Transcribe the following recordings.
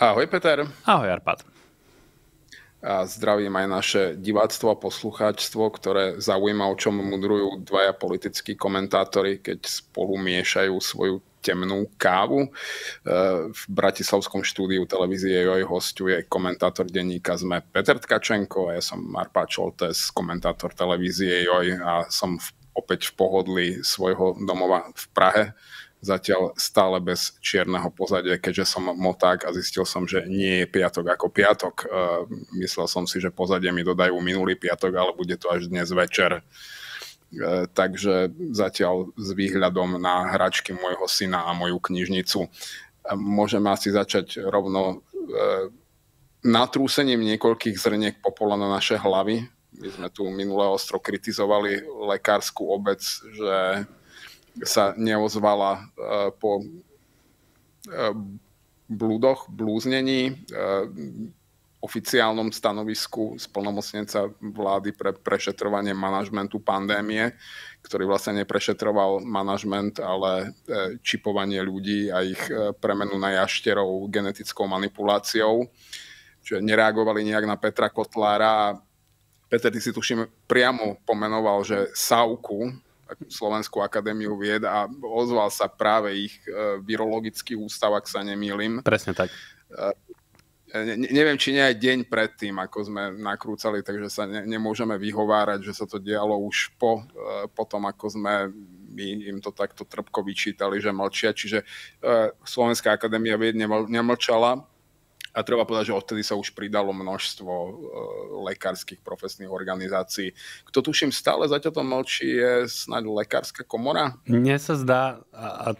Ahoj Peter. Ahoj Arpad. A zdravím aj naše diváctvo a poslucháčstvo, ktoré zaujíma, o čom mudrujú dvaja politickí komentátori, keď spolu miešajú svoju temnú kávu. E, v Bratislavskom štúdiu televízie Joj hostuje komentátor denníka sme Peter Tkačenko a ja som Marpa Čoltes, komentátor televízie Joj a som v, opäť v pohodli svojho domova v Prahe zatiaľ stále bez čierneho pozadia, keďže som moták a zistil som, že nie je piatok ako piatok. E, myslel som si, že pozadie mi dodajú minulý piatok, ale bude to až dnes večer. E, takže zatiaľ s výhľadom na hračky môjho syna a moju knižnicu. E, Môžem asi začať rovno natrúsením niekoľkých zrniek popola na naše hlavy. My sme tu minulé ostro kritizovali lekárskú obec, že sa neozvala e, po e, blúdoch, blúznení, e, oficiálnom stanovisku splnomocnenca vlády pre prešetrovanie manažmentu pandémie, ktorý vlastne neprešetroval manažment, ale čipovanie ľudí a ich premenu na jašterov genetickou manipuláciou. Čiže nereagovali nejak na Petra Kotlára. Peter, ty si tuším priamo pomenoval, že Sauku, Slovenskú akadémiu vied a ozval sa práve ich e, virologický ústav, ak sa nemýlim. Presne tak. E, ne, neviem, či nie aj deň predtým, ako sme nakrúcali, takže sa ne, nemôžeme vyhovárať, že sa to dialo už po, e, po tom, ako sme my im to takto trpko vyčítali, že mlčia. Čiže Slovenská akadémia vied nemlčala a treba povedať, že odtedy sa už pridalo množstvo e, lekárskych profesných organizácií. Kto tuším stále zatiaľ to mlčí, je snáď lekárska komora? Mne sa zdá, a, a e,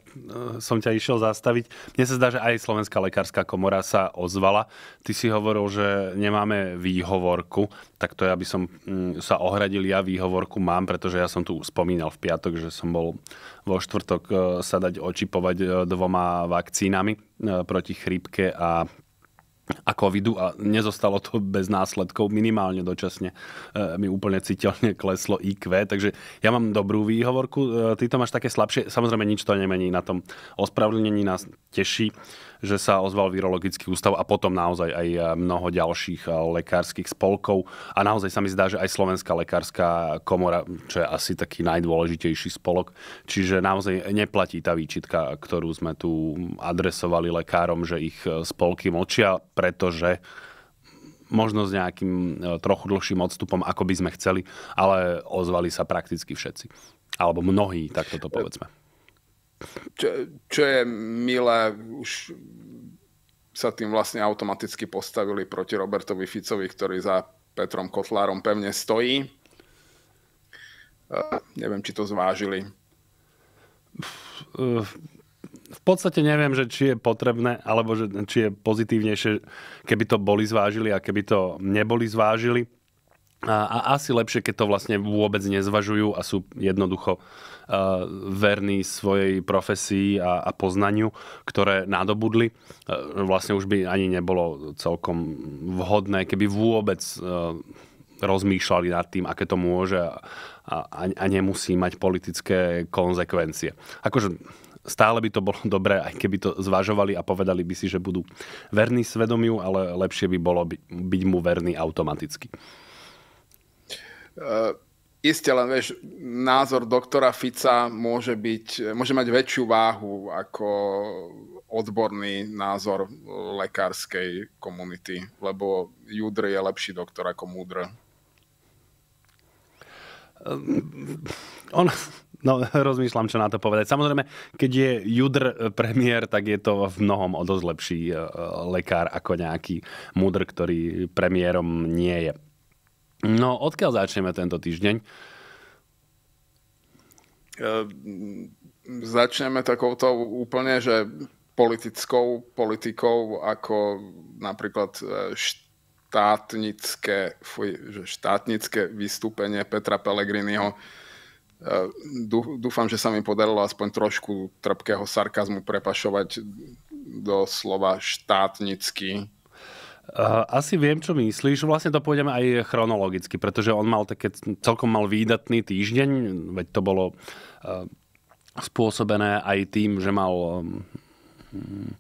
som ťa išiel zastaviť, mne sa zdá, že aj Slovenská lekárska komora sa ozvala. Ty si hovoril, že nemáme výhovorku, tak to ja by som m, mm, sa ohradil, ja výhovorku mám, pretože ja som tu spomínal v piatok, že som bol vo štvrtok e, sa dať očipovať e, dvoma vakcínami proti chrípke a a covidu a nezostalo to bez následkov, minimálne dočasne e, mi úplne citeľne kleslo IQ, takže ja mám dobrú výhovorku, e, ty to máš také slabšie, samozrejme nič to nemení na tom ospravedlnení nás teší, že sa ozval virologický ústav a potom naozaj aj eh, mnoho ďalších eh, lekárskych spolkov. A naozaj sa mi zdá, že aj Slovenská lekárska komora, čo je asi taký najdôležitejší spolok, čiže naozaj neplatí tá výčitka, ktorú sme tu adresovali lekárom, že ich eh, spolky močia, pretože možno s nejakým trochu dlhším odstupom, ako by sme chceli, ale ozvali sa prakticky všetci. Alebo mnohí, tak toto povedzme. Čo, čo je milé, už sa tým vlastne automaticky postavili proti Robertovi Ficovi, ktorý za Petrom Kotlárom pevne stojí. E, neviem, či to zvážili. V podstate neviem, že či je potrebné, alebo že, či je pozitívnejšie, keby to boli zvážili a keby to neboli zvážili. A, a asi lepšie, keď to vlastne vôbec nezvažujú a sú jednoducho uh, verní svojej profesii a, a poznaniu, ktoré nadobudli. Uh, vlastne už by ani nebolo celkom vhodné, keby vôbec uh, rozmýšľali nad tým, aké to môže a, a, a nemusí mať politické konzekvencie. Akože stále by to bolo dobré, aj keby to zvažovali a povedali by si, že budú verní svedomiu, ale lepšie by bolo by, byť mu verní automaticky. Eh, Isté, len vieš, názor doktora Fica môže, byť, môže mať väčšiu váhu ako odborný názor lekárskej komunity, lebo Judr je lepší doktor ako Múdr. Ehm, on, No, rozmýšľam, čo na to povedať. Samozrejme, keď je Judr premiér, tak je to v mnohom o dosť lepší eh, eh, lekár ako nejaký Múdr, ktorý premiérom nie je. No, odkiaľ začneme tento týždeň? Ehm, začneme takouto úplne, že politickou politikou, ako napríklad e, štátnické, fuj, že štátnické vystúpenie Petra Pellegriniho. E, dúfam, že sa mi podarilo aspoň trošku trpkého sarkazmu prepašovať do slova štátnický Eh, asi viem, čo myslíš. Vlastne to pôjdeme aj chronologicky, pretože on mal také, celkom mal výdatný týždeň, veď to bolo eh, spôsobené aj tým, že mal mm,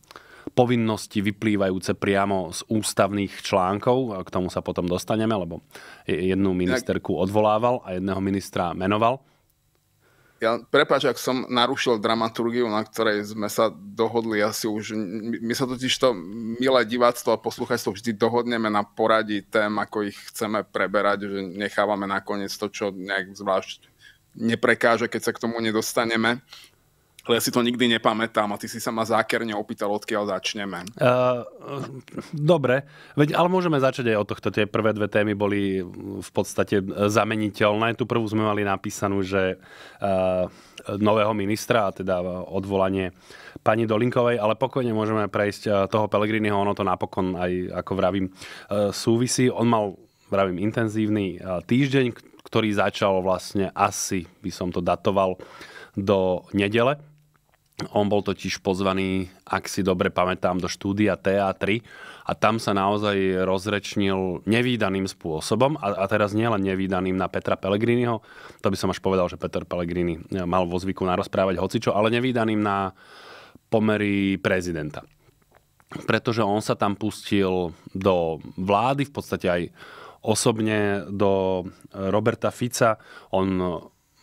povinnosti vyplývajúce priamo z ústavných článkov. K tomu sa potom dostaneme, lebo jednu ministerku odvolával a jedného ministra menoval ja prepáč, ak som narušil dramaturgiu, na ktorej sme sa dohodli asi už, my sa totiž to, milé diváctvo a posluchačstvo, vždy dohodneme na poradí tém, ako ich chceme preberať, že nechávame nakoniec to, čo nejak zvlášť neprekáže, keď sa k tomu nedostaneme ale ja si to nikdy nepamätám a ty si sa ma zákerne opýtal, odkiaľ začneme. Uh, dobre, Veď, ale môžeme začať aj od tohto. Tie prvé dve témy boli v podstate eh, zameniteľné. Tu prvú sme mali napísanú, že uh, nového ministra, a teda odvolanie pani Dolinkovej, ale pokojne môžeme prejsť toho Pelegriniho, ono to napokon aj, ako vravím, uh, súvisí. On mal, vravím, intenzívny uh, týždeň, ktorý začal vlastne asi, by som to datoval, do nedele on bol totiž pozvaný, ak si dobre pamätám, do štúdia TA3 a tam sa naozaj rozrečnil nevýdaným spôsobom a, a teraz nielen nevýdaným na Petra Pellegriniho, to by som až povedal, že Peter Pellegrini eh, mal vo zvyku narozprávať hocičo, ale nevýdaným na pomery prezidenta. Pretože on sa tam pustil do vlády, v podstate aj osobne do Roberta Fica. On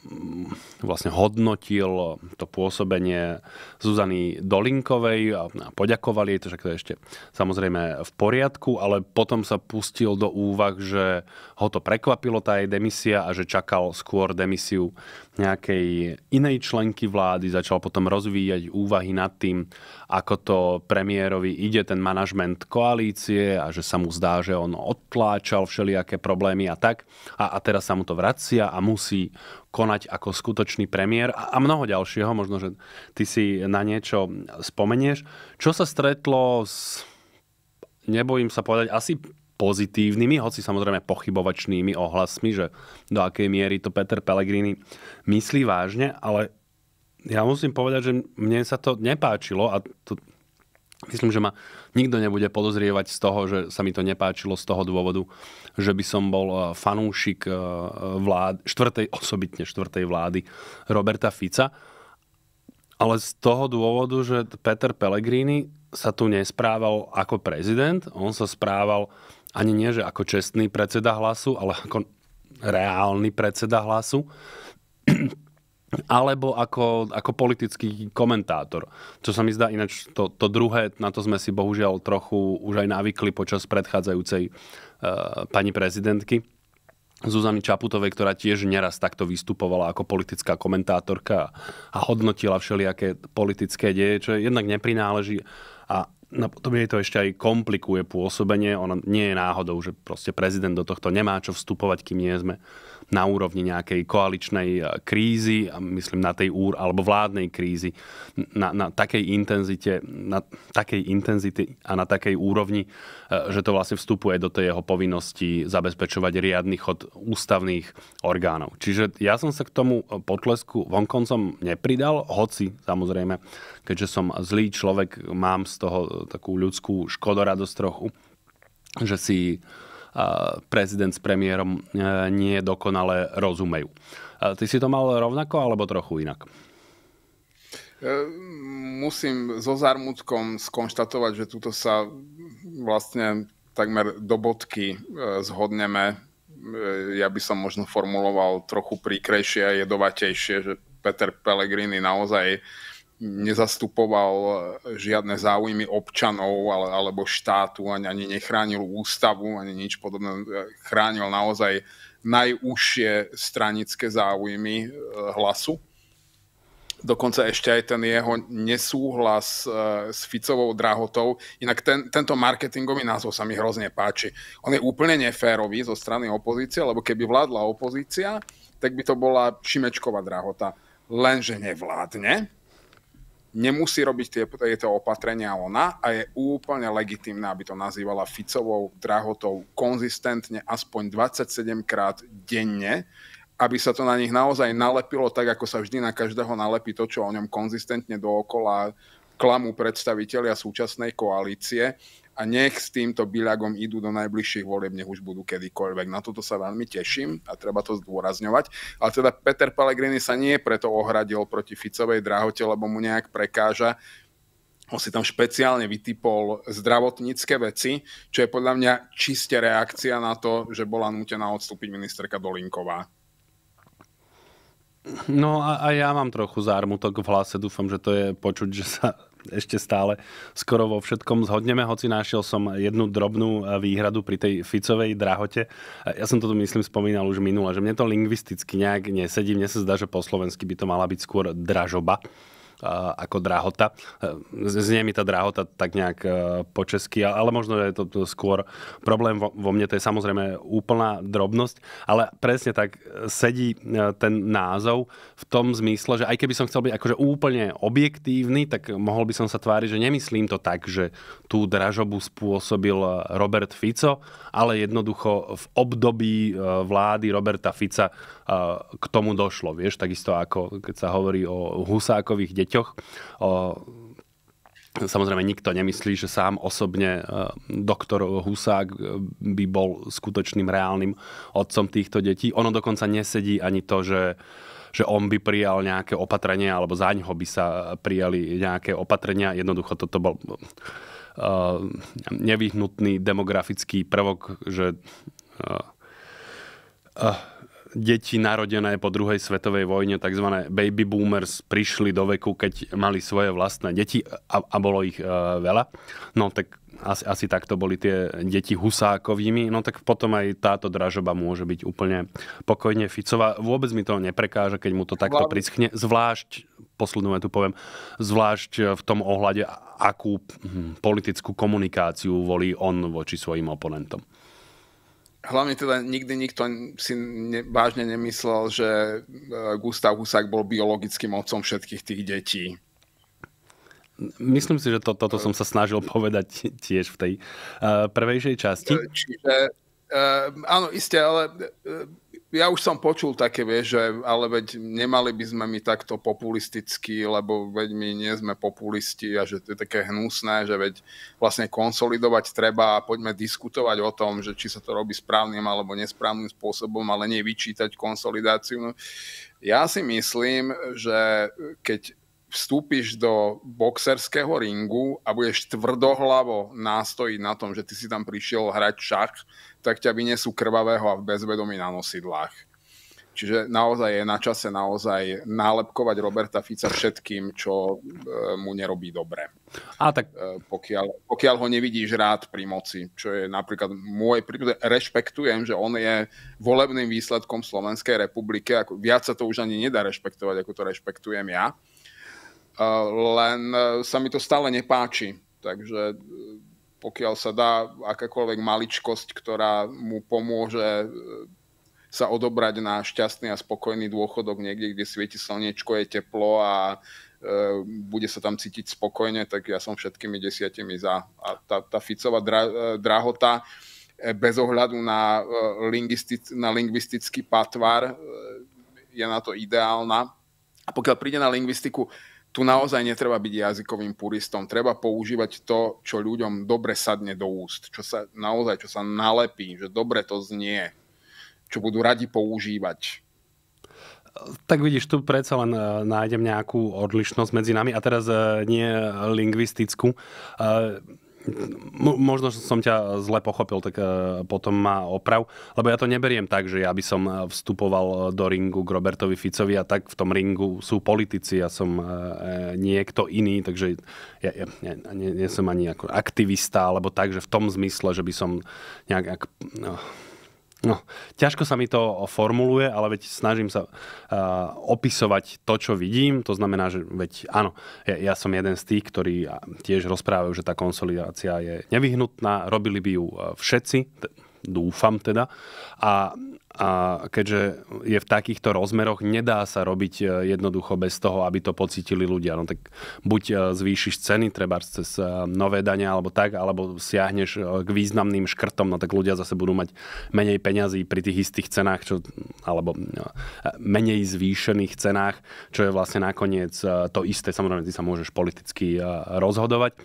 Mm, vlastne hodnotil to pôsobenie Zuzany Dolinkovej a poďakovali jej, to však to je ešte samozrejme v poriadku, ale potom sa pustil do úvah, že ho to prekvapilo tá jej demisia a že čakal skôr demisiu nejakej inej členky vlády, začal potom rozvíjať úvahy nad tým, ako to premiérovi ide ten manažment koalície a že sa mu zdá, že on odtláčal všelijaké problémy a tak. A, a teraz sa mu to vracia a musí konať ako skutočný premiér a, a mnoho ďalšieho, možno, že ty si na niečo spomenieš. Čo sa stretlo s nebojím sa povedať, asi pozitívnymi, hoci samozrejme pochybovačnými ohlasmi, že do akej miery to Peter Pellegrini myslí vážne, ale ja musím povedať, že mne sa to nepáčilo a to, myslím, že ma nikto nebude podozrievať z toho, že sa mi to nepáčilo z toho dôvodu, že by som bol e, fanúšik e, vlády, štvrtej, osobitne štvrtej vlády Roberta Fica, ale z toho dôvodu, že Peter Pellegrini sa tu nesprával ako prezident, on sa správal ani nie, že ako čestný predseda hlasu, ale ako reálny predseda hlasu, alebo ako, ako politický komentátor. Čo sa mi zdá ináč, to, to druhé, na to sme si bohužiaľ trochu už aj navykli počas predchádzajúcej e, pani prezidentky. Zuzany Čaputovej, ktorá tiež neraz takto vystupovala ako politická komentátorka a hodnotila všelijaké politické deje, čo jednak neprináleží a No potom jej to ešte aj komplikuje pôsobenie. Ono nie je náhodou, že proste prezident do tohto nemá čo vstupovať, kým nie sme na úrovni nejakej koaličnej eh, krízy, myslím na tej úr alebo vládnej krízy, na, na takej intenzite, na takej intenzity a na takej úrovni, eh, že to vlastne vstupuje do tej jeho povinnosti zabezpečovať riadny chod ústavných orgánov. Čiže ja som sa k tomu eh, potlesku vonkoncom nepridal, hoci samozrejme, keďže som zlý človek, mám z toho takú ľudskú škodoradosť trochu, že si prezident s premiérom e, nie dokonale rozumejú. Ty si to mal rovnako alebo trochu inak? E, musím so zármutkom skonštatovať, že tuto sa vlastne takmer do bodky e, zhodneme. Ja by som možno formuloval trochu príkrejšie a jedovatejšie, že Peter Pellegrini naozaj uh, nezastupoval e, žiadne záujmy občanov ale, alebo štátu, ani, ani nechránil ústavu, ani nič podobné. E, chránil naozaj najúžšie stranické záujmy e, hlasu. Dokonca ešte aj ten jeho nesúhlas s Ficovou drahotou. Inak ten, tento marketingový názov sa mi hrozne páči. On je úplne neférový zo strany opozície, lebo keby vládla opozícia, tak by to bola Šimečková drahota. Lenže nevládne, nemusí robiť tie, tieto opatrenia ona a je úplne legitimné, aby to nazývala Ficovou drahotou konzistentne aspoň 27 krát denne, aby sa to na nich naozaj nalepilo tak, ako sa vždy na každého nalepí to, čo o ňom konzistentne dookola klamu predstavitelia súčasnej koalície a nech s týmto bilagom idú do najbližších volieb, nech už budú kedykoľvek. Na toto sa veľmi teším a treba to zdôrazňovať. Ale teda Peter Pellegrini sa nie preto ohradil proti Ficovej drahote, lebo mu nejak prekáža. On si tam špeciálne vytipol zdravotnícke veci, čo je podľa mňa čiste reakcia na to, že bola nútená odstúpiť ministerka Dolinková. No a, a ja mám trochu zármutok v hlase, dúfam, že to je počuť, že sa ešte stále skoro vo všetkom zhodneme, hoci našiel som jednu drobnú e, výhradu pri tej Ficovej drahote. E, ja som to tu, myslím, spomínal už minule, že mne to lingvisticky nejak nesedí. Mne sa zdá, že po slovensky by to mala byť skôr dražoba ako drahota. E, znie mi tá drahota tak nejak e, po česky, ale možno je to skôr problém vo mne, to je samozrejme úplná drobnosť, ale presne tak e, sedí ten názov v tom zmysle, že aj keby som chcel byť akože úplne objektívny, tak mohol by som sa tváriť, že nemyslím to tak, že tú dražobu spôsobil Robert Fico, ale jednoducho v období vlády Roberta Fica k tomu došlo, vieš, takisto ako keď sa hovorí o husákových deťoch, deťoch. O, Samozrejme, nikto nemyslí, že sám osobne e, doktor Husák e, by bol skutočným reálnym otcom týchto detí. Ono dokonca nesedí ani to, že že on by prijal nejaké opatrenia, alebo za ňoho by sa prijali nejaké opatrenia. Jednoducho toto bol e, nevyhnutný demografický prvok, že uh, uh, deti narodené po druhej svetovej vojne, tzv. baby boomers, prišli do veku, keď mali svoje vlastné deti a, a bolo ich e, veľa. No tak asi, asi takto boli tie deti husákovými, no tak potom aj táto dražoba môže byť úplne pokojne Ficová. Vôbec mi to neprekáže, keď mu to takto Vám. prischne, zvlášť, poslednú tu poviem, zvlášť e, v tom ohľade, akú hm, politickú komunikáciu volí on voči svojim oponentom. Hlavne teda nikdy nikto si ne, vážne nemyslel, že e, Gustav Husák bol biologickým otcom všetkých tých detí. Myslím si, že to, toto som sa snažil povedať tiež v tej uh, prvejšej časti. Čiže, uh, áno, isté, ale uh, ja už som počul také, vieš, že ale veď nemali by sme my takto populisticky, lebo veď my nie sme populisti a že to je také hnusné, že veď vlastne konsolidovať treba a poďme diskutovať o tom, že či sa to robí správnym alebo nesprávnym spôsobom, ale nie vyčítať konsolidáciu. No, ja si myslím, že keď vstúpiš do boxerského ringu a budeš tvrdohlavo nástojiť na tom, že ty si tam prišiel hrať šach, tak ťa vynesú krvavého a v bezvedomí na nosidlách. Čiže naozaj je na čase naozaj nálepkovať Roberta Fica všetkým, čo e, mu nerobí dobre. A tak... E, pokiaľ, pokiaľ ho nevidíš rád pri moci, čo je napríklad môj príklad, rešpektujem, že on je volebným výsledkom Slovenskej republiky, ako, viac sa to už ani nedá rešpektovať, ako to rešpektujem ja. E, len sa mi to stále nepáči, takže pokiaľ sa dá akákoľvek maličkosť, ktorá mu pomôže e, sa odobrať na šťastný a spokojný dôchodok niekde, kde svieti slnečko je teplo a e, bude sa tam cítiť spokojne, tak ja som všetkými desiatimi za. A tá, tá Ficová dra, e, drahota bez ohľadu na, lingvistic, na lingvistický patvar je na to ideálna. A pokiaľ príde na lingvistiku, tu naozaj netreba byť jazykovým puristom. Treba používať to, čo ľuďom dobre sadne do úst, čo sa naozaj, čo sa nalepí, že dobre to znie, čo budú radi používať. Tak vidíš, tu predsa len e, nájdem nejakú odlišnosť medzi nami a teraz e, nie lingvistickú. E, možno som ťa zle pochopil, tak e, potom má oprav, lebo ja to neberiem tak, že ja by som e, vstupoval e, do ringu k Robertovi Ficovi a tak v tom ringu sú politici, ja som niekto iný, takže ja, ja, ja nie, nie som ani ako aktivista, alebo tak, že v tom zmysle, že by som nejak... No, No, ťažko sa mi to formuluje, ale veď snažím sa uh, opisovať to, čo vidím. To znamená, že veď áno, ja, ja som jeden z tých, ktorí eh, tiež rozprávajú, že tá konsolidácia je nevyhnutná, robili by ju eh, všetci, dúfam teda. A a keďže je v takýchto rozmeroch, nedá sa robiť e, jednoducho bez toho, aby to pocitili ľudia. No tak buď e, zvýšiš ceny, treba cez e, nové dania alebo tak, alebo siahneš k významným škrtom, no tak ľudia zase budú mať menej peňazí pri tých istých cenách, čo, alebo menej zvýšených cenách, čo je vlastne nakoniec to isté. Samozrejme, ty sa môžeš politicky rozhodovať.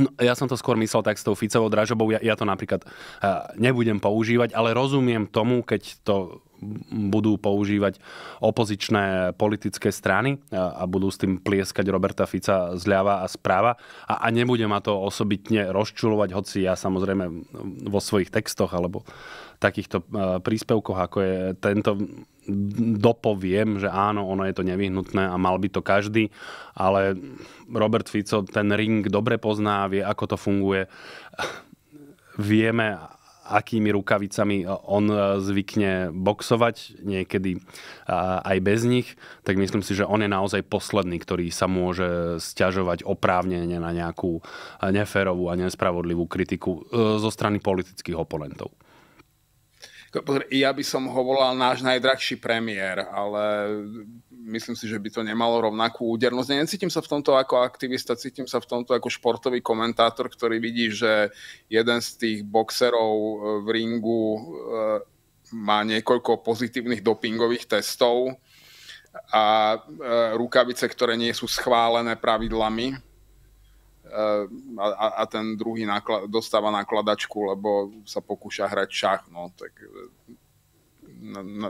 No, ja som to skôr myslel tak s tou Ficovou dražobou, ja, ja to napríklad uh, nebudem používať, ale rozumiem tomu, keď to budú používať opozičné politické strany eh, a, budú s tým plieskať Roberta Fica zľava a správa a, a nebude ma to osobitne rozčulovať, hoci ja samozrejme vo svojich textoch alebo takýchto e, príspevkoch, ako je tento, dopoviem, že áno, ono je to nevyhnutné a mal by to každý, ale Robert Fico ten ring dobre pozná, vie, ako to funguje. Vieme, akými rukavicami on e, zvykne boxovať, niekedy e, aj bez nich, tak myslím si, že on je naozaj posledný, ktorý sa môže stiažovať oprávnene na nejakú neférovú a nespravodlivú kritiku zo strany politických oponentov. Ja by som ho volal náš najdrahší premiér, ale myslím si, že by to nemalo rovnakú údernosť. Necítim sa v tomto ako aktivista, cítim sa v tomto ako športový komentátor, ktorý vidí, že jeden z tých boxerov eh, v ringu eh, má niekoľko pozitívnych dopingových testov a eh, rukavice, ktoré nie sú schválené pravidlami a, a ten druhý nakla- dostáva nakladačku, lebo sa pokúša hrať šach. No, tak e, na, na,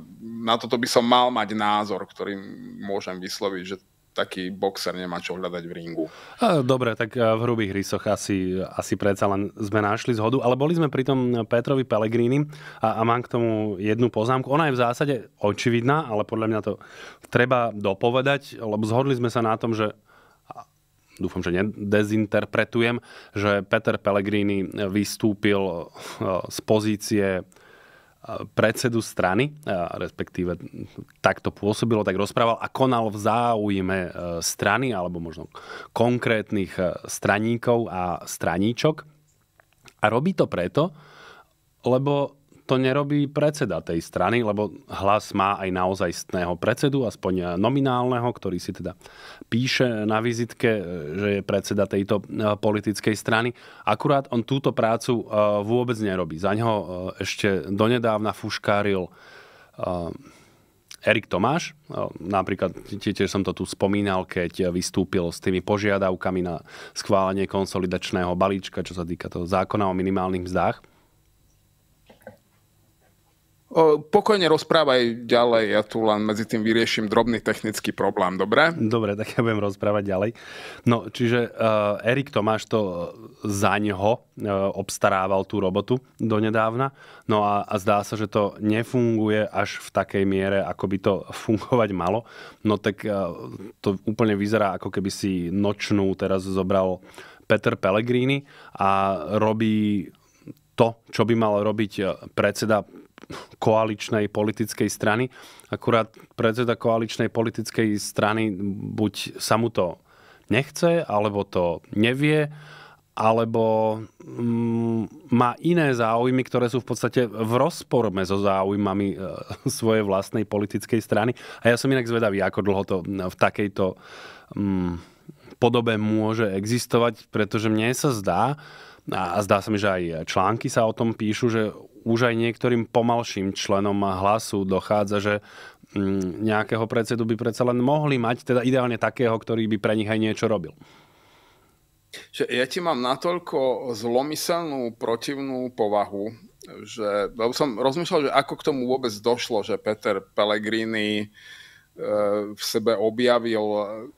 na toto by som mal mať názor, ktorý môžem vysloviť, že taký boxer nemá čo hľadať v ringu. E, dobre, tak e, v hrubých rysoch asi, asi predsa len sme našli zhodu, ale boli sme pri tom Petrovi Pelegrini a, a mám k tomu jednu poznámku. Ona je v zásade očividná, ale podľa mňa to treba dopovedať, lebo zhodli sme sa na tom, že dúfam, že nedezinterpretujem, že Peter Pellegrini vystúpil eh, z pozície eh, predsedu strany, eh, respektíve takto pôsobilo, tak rozprával a konal v záujme strany alebo možno konkrétnych straníkov a straníčok. A robí to preto, lebo to nerobí predseda tej strany, lebo hlas má aj naozaj stného predsedu, aspoň e, nominálneho, ktorý si teda píše na vizitke, e, že je predseda tejto e, politickej strany. Akurát on túto prácu vôbec nerobí. Za neho ešte donedávna fuškáril Erik Tomáš, napríklad tiež som to tu spomínal, keď vystúpil s tými požiadavkami na schválenie konsolidačného balíčka, čo sa týka toho zákona o minimálnych mzdách. Pokojne rozprávaj ďalej, ja tu len medzi tým vyrieším drobný technický problém, dobre? Dobre, tak ja budem rozprávať ďalej. No, čiže uh, Erik Tomáš to za neho uh, eh, obstarával tú robotu donedávna, no a, a zdá sa, že to nefunguje až v takej miere, ako by to fungovať malo. No tak uh, to úplne vyzerá, ako keby si nočnú teraz zobral Peter Pellegrini a robí to, čo by mal robiť predseda koaličnej politickej strany. Akurát predseda koaličnej politickej strany buď sa mu to nechce, alebo to nevie, alebo mm, má iné záujmy, ktoré sú v podstate v rozporme so záujmami e, svojej vlastnej politickej strany. A ja som inak zvedavý, ako dlho to v takejto mm, podobe môže existovať, pretože mne sa zdá, a zdá sa mi, že aj články sa o tom píšu, že už aj niektorým pomalším členom hlasu dochádza, že mm, nejakého predsedu by predsa len mohli mať, teda ideálne takého, ktorý by pre nich aj niečo robil. Že ja ti mám natoľko zlomyselnú protivnú povahu, že lebo som rozmýšľal, že ako k tomu vôbec došlo, že Peter Pellegrini v sebe objavil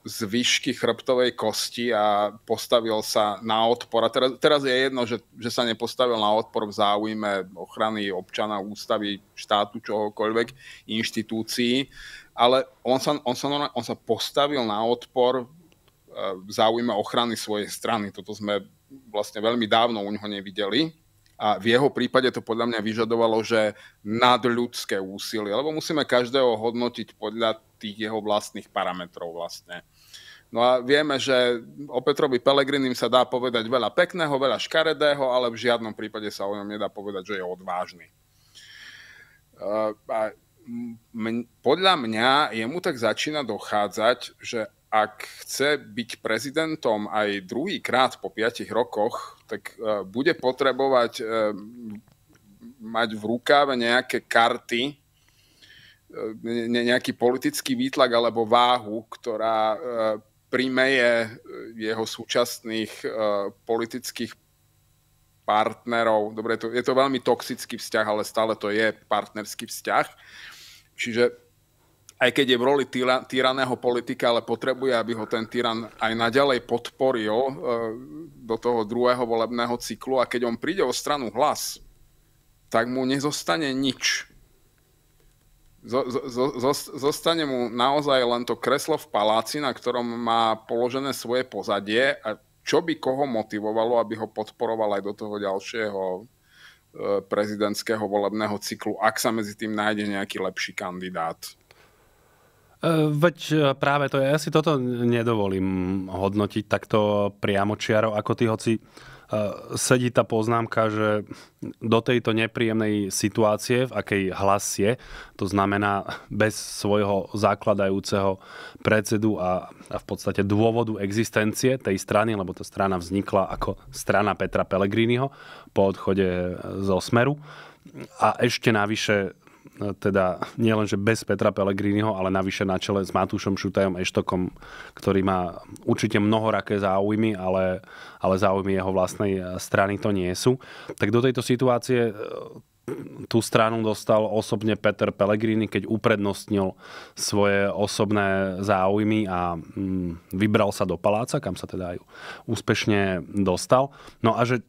zvyšky chrbtovej kosti a postavil sa na odpor. A teraz, teraz je jedno, že, že sa nepostavil na odpor v záujme ochrany občana, ústavy, štátu, čohokoľvek, inštitúcií, ale on sa, on sa, on sa postavil na odpor e, v záujme ochrany svojej strany. Toto sme vlastne veľmi dávno u neho nevideli. A v jeho prípade to podľa mňa vyžadovalo, že nadľudské úsilie, lebo musíme každého hodnotiť podľa tých jeho vlastných parametrov vlastne. No a vieme, že o Petrovi Pelegrinim sa dá povedať veľa pekného, veľa škaredého, ale v žiadnom prípade sa o ňom nedá povedať, že je odvážny. Ehm, a podľa mňa jemu tak začína dochádzať, že ak chce byť prezidentom aj druhýkrát po 5 rokoch, tak e, bude potrebovať e, mať v rukáve nejaké karty, e, nejaký politický výtlak alebo váhu, ktorá primeje jeho súčasných politických partnerov. Dobre, je to veľmi toxický vzťah, ale stále to je partnerský vzťah. Čiže aj keď je v roli tyra, tyraného politika, ale potrebuje, aby ho ten tyran aj naďalej podporil e, do toho druhého volebného cyklu a keď on príde o stranu hlas, tak mu nezostane nič. zostane mu naozaj len to kreslo v paláci, na ktorom má položené svoje pozadie a čo by koho motivovalo, aby ho podporoval aj do toho ďalšieho e, prezidentského volebného cyklu, ak sa medzi tým nájde nejaký lepší kandidát. E, veď e, práve to je, ja si toto nedovolím hodnotiť takto čiaro, ako ty, hoci e, sedí tá poznámka, že do tejto nepríjemnej situácie, v akej hlas je, to znamená bez svojho základajúceho predsedu a, a v podstate dôvodu existencie tej strany, lebo tá strana vznikla ako strana Petra Pellegriniho po odchode zo Smeru a ešte navyše teda nielenže bez Petra Pellegriniho, ale navyše na čele s Matúšom Šutajom Eštokom, ktorý má určite mnohoraké záujmy, ale, ale záujmy jeho vlastnej strany to nie sú. Tak do tejto situácie e, tú stranu dostal osobne Peter Pellegrini, keď uprednostnil svoje osobné záujmy a mm, vybral sa do paláca, kam sa teda aj úspešne dostal. No a že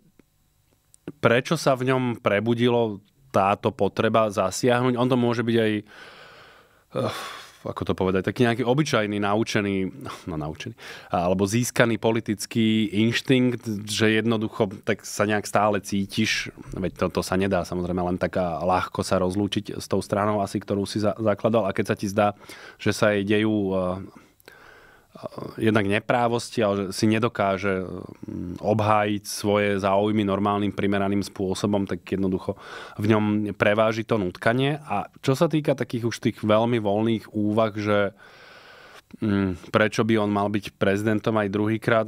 prečo sa v ňom prebudilo táto potreba zasiahnuť. On to môže byť aj eh, ako to povedať, taký nejaký obyčajný, naučený, no naučený, alebo získaný politický inštinkt, že jednoducho tak sa nejak stále cítiš, veď to, to sa nedá samozrejme len tak ľahko sa rozlúčiť s tou stranou asi, ktorú si za, zakladal a keď sa ti zdá, že sa jej dejú eh, jednak neprávosti, ale že si nedokáže mm, obhájiť svoje záujmy normálnym, primeraným spôsobom, tak jednoducho v ňom preváži to nutkanie. A čo sa týka takých už tých veľmi voľných úvah, že mm, prečo by on mal byť prezidentom aj druhýkrát,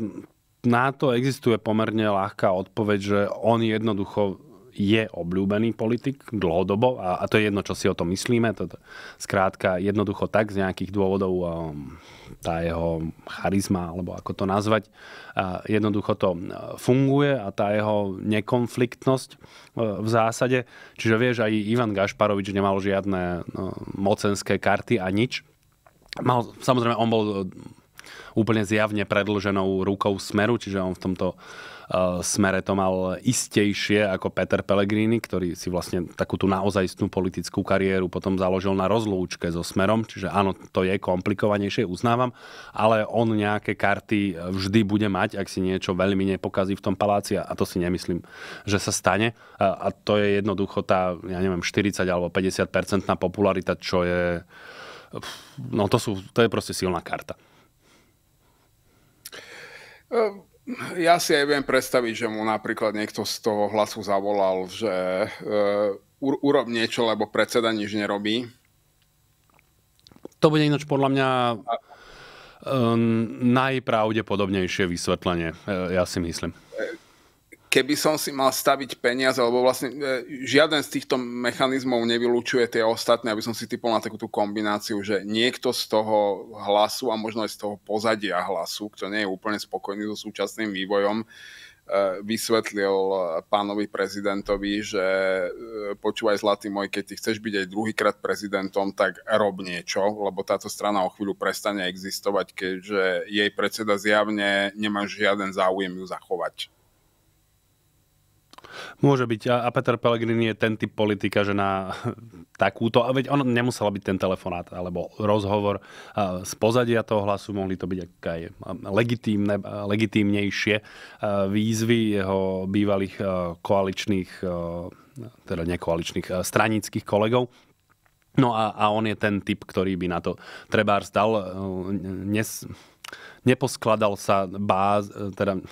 na to existuje pomerne ľahká odpoveď, že on jednoducho je obľúbený politik dlhodobo a, a to je jedno, čo si o tom myslíme. To, to, skrátka, jednoducho tak z nejakých dôvodov um, tá jeho charizma, alebo ako to nazvať, uh, jednoducho to uh, funguje a tá jeho nekonfliktnosť uh, v zásade. Čiže vieš, aj Ivan Gašparovič nemal žiadne uh, mocenské karty a nič. Mal, samozrejme, on bol uh, úplne zjavne predlženou rukou smeru, čiže on v tomto Eh, smere to mal istejšie ako Peter Pellegrini, ktorý si vlastne takú tú naozajstnú politickú kariéru potom založil na rozlúčke so smerom, čiže áno, to je komplikovanejšie, uznávam, ale on nejaké karty eh, vždy bude mať, ak si niečo veľmi nepokazí v tom paláci a to si nemyslím, že sa stane. A, eh, a to je jednoducho tá, ja neviem, 40 alebo 50 popularita, čo je... No to, sú, to je proste silná karta. Um. Ja si aj viem predstaviť, že mu napríklad niekto z toho hlasu zavolal, že uh, urob niečo, lebo predseda nič nerobí. To bude ináč podľa mňa um, najpravdepodobnejšie vysvetlenie, e, ja si myslím keby som si mal staviť peniaze, lebo vlastne e, žiaden z týchto mechanizmov nevylučuje tie ostatné, aby som si typol na takúto kombináciu, že niekto z toho hlasu a možno aj z toho pozadia hlasu, kto nie je úplne spokojný so súčasným vývojom, e, vysvetlil e, pánovi prezidentovi, že počúvaj zlatý môj, keď ty chceš byť aj druhýkrát prezidentom, tak rob niečo, lebo táto strana o chvíľu prestane existovať, keďže jej predseda zjavne nemá žiaden záujem ju zachovať. Môže byť. A Peter Pellegrini je ten typ politika, že na takúto, a veď on nemusela byť ten telefonát alebo rozhovor z pozadia toho hlasu, mohli to byť aj legitímne, legitímnejšie výzvy jeho bývalých koaličných, teda nekoaličných, stranických kolegov. No a, a on je ten typ, ktorý by na to trebárs dal. E, nes, neposkladal sa báz, e, teda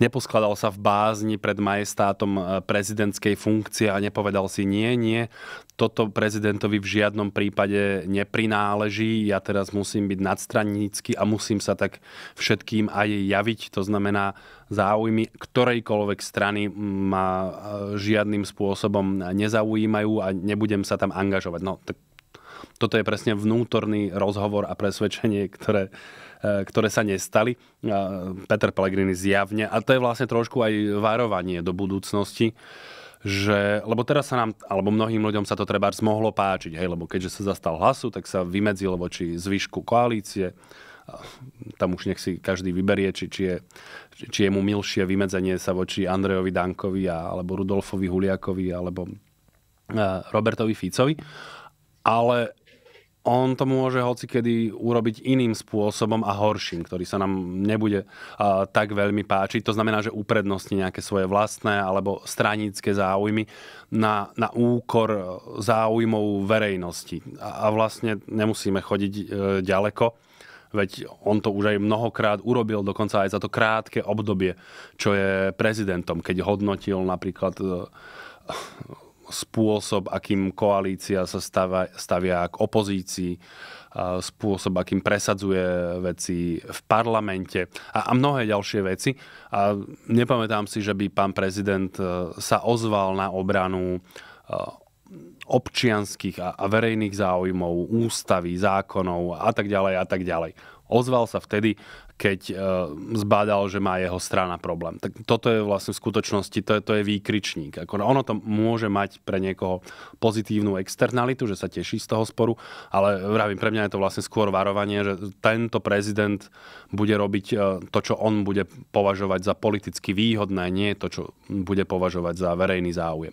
neposkladal sa v bázni pred majestátom e, prezidentskej funkcie a nepovedal si nie, nie, toto prezidentovi v žiadnom prípade neprináleží, ja teraz musím byť nadstrannícky a musím sa tak všetkým aj javiť, to znamená záujmy ktorejkoľvek strany ma e, žiadnym spôsobom nezaujímajú a nebudem sa tam angažovať. No, tak toto je presne vnútorný rozhovor a presvedčenie, ktoré Eh, ktoré sa nestali. Peter Pellegrini zjavne, a to je vlastne trošku aj varovanie do budúcnosti, že, lebo teraz sa nám, alebo mnohým ľuďom sa to treba mohlo páčiť, hej, lebo keďže sa zastal hlasu, tak sa vymedzil voči zvyšku koalície, tam už nech si každý vyberie, či, či, je, či je mu milšie vymedzenie sa voči Andrejovi Dankovi a, alebo Rudolfovi Huliakovi alebo eh, Robertovi Ficovi. Ale on to môže hoci, kedy urobiť iným spôsobom a horším, ktorý sa nám nebude uh, tak veľmi páčiť. To znamená, že uprednostní nejaké svoje vlastné alebo stranické záujmy na, na úkor záujmov verejnosti. A, a vlastne nemusíme chodiť uh, ďaleko, veď on to už aj mnohokrát urobil, dokonca aj za to krátke obdobie, čo je prezidentom, keď hodnotil napríklad... Uh, spôsob, akým koalícia sa stavia, stavia k opozícii, spôsob, akým presadzuje veci v parlamente a, a mnohé ďalšie veci. A nepamätám si, že by pán prezident e, sa ozval na obranu e, občianských a verejných záujmov, ústavy, zákonov a tak ďalej a tak ďalej. Ozval sa vtedy, keď e, zbadal, že má jeho strana problém. Tak toto je vlastne v skutočnosti, to je, to je výkričník. Ako ono to môže mať pre niekoho pozitívnu externalitu, že sa teší z toho sporu, ale vravím, pre mňa je to vlastne skôr varovanie, že tento prezident bude robiť e, to, čo on bude považovať za politicky výhodné, nie to, čo bude považovať za verejný záujem.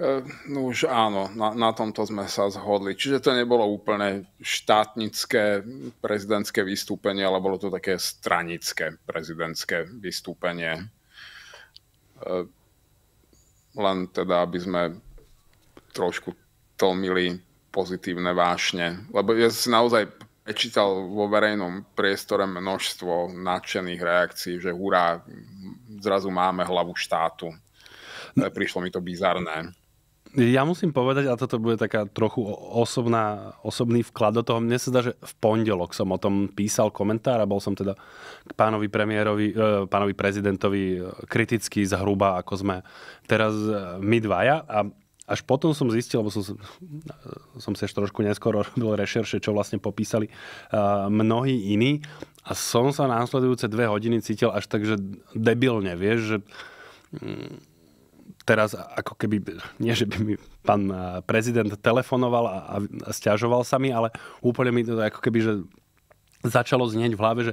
E, no už áno, na, na tomto sme sa zhodli. Čiže to nebolo úplne štátnické prezidentské vystúpenie, ale bolo to také stranické prezidentské vystúpenie. E, len teda, aby sme trošku tlmili pozitívne vášne. Lebo ja si naozaj prečítal vo verejnom priestore množstvo nadšených reakcií, že hurá, zrazu máme hlavu štátu. E, prišlo mi to bizarné. Ja musím povedať, a toto bude taká trochu osobná, osobný vklad do toho, mne sa zdá, že v pondelok som o tom písal komentár a bol som teda k pánovi premiérovi, e, pánovi prezidentovi e, kriticky zhruba, ako sme teraz e, my dvaja. A až potom som zistil, lebo som, som si ešte trošku neskôr robil rešerše, čo vlastne popísali mnohí iní. A som sa následujúce dve hodiny cítil až tak, že debilne, vieš, že mm, teraz ako keby, nie že by mi pán eh, prezident telefonoval a, a stiažoval sa mi, ale úplne mi to ako keby, že začalo znieť v hlave, že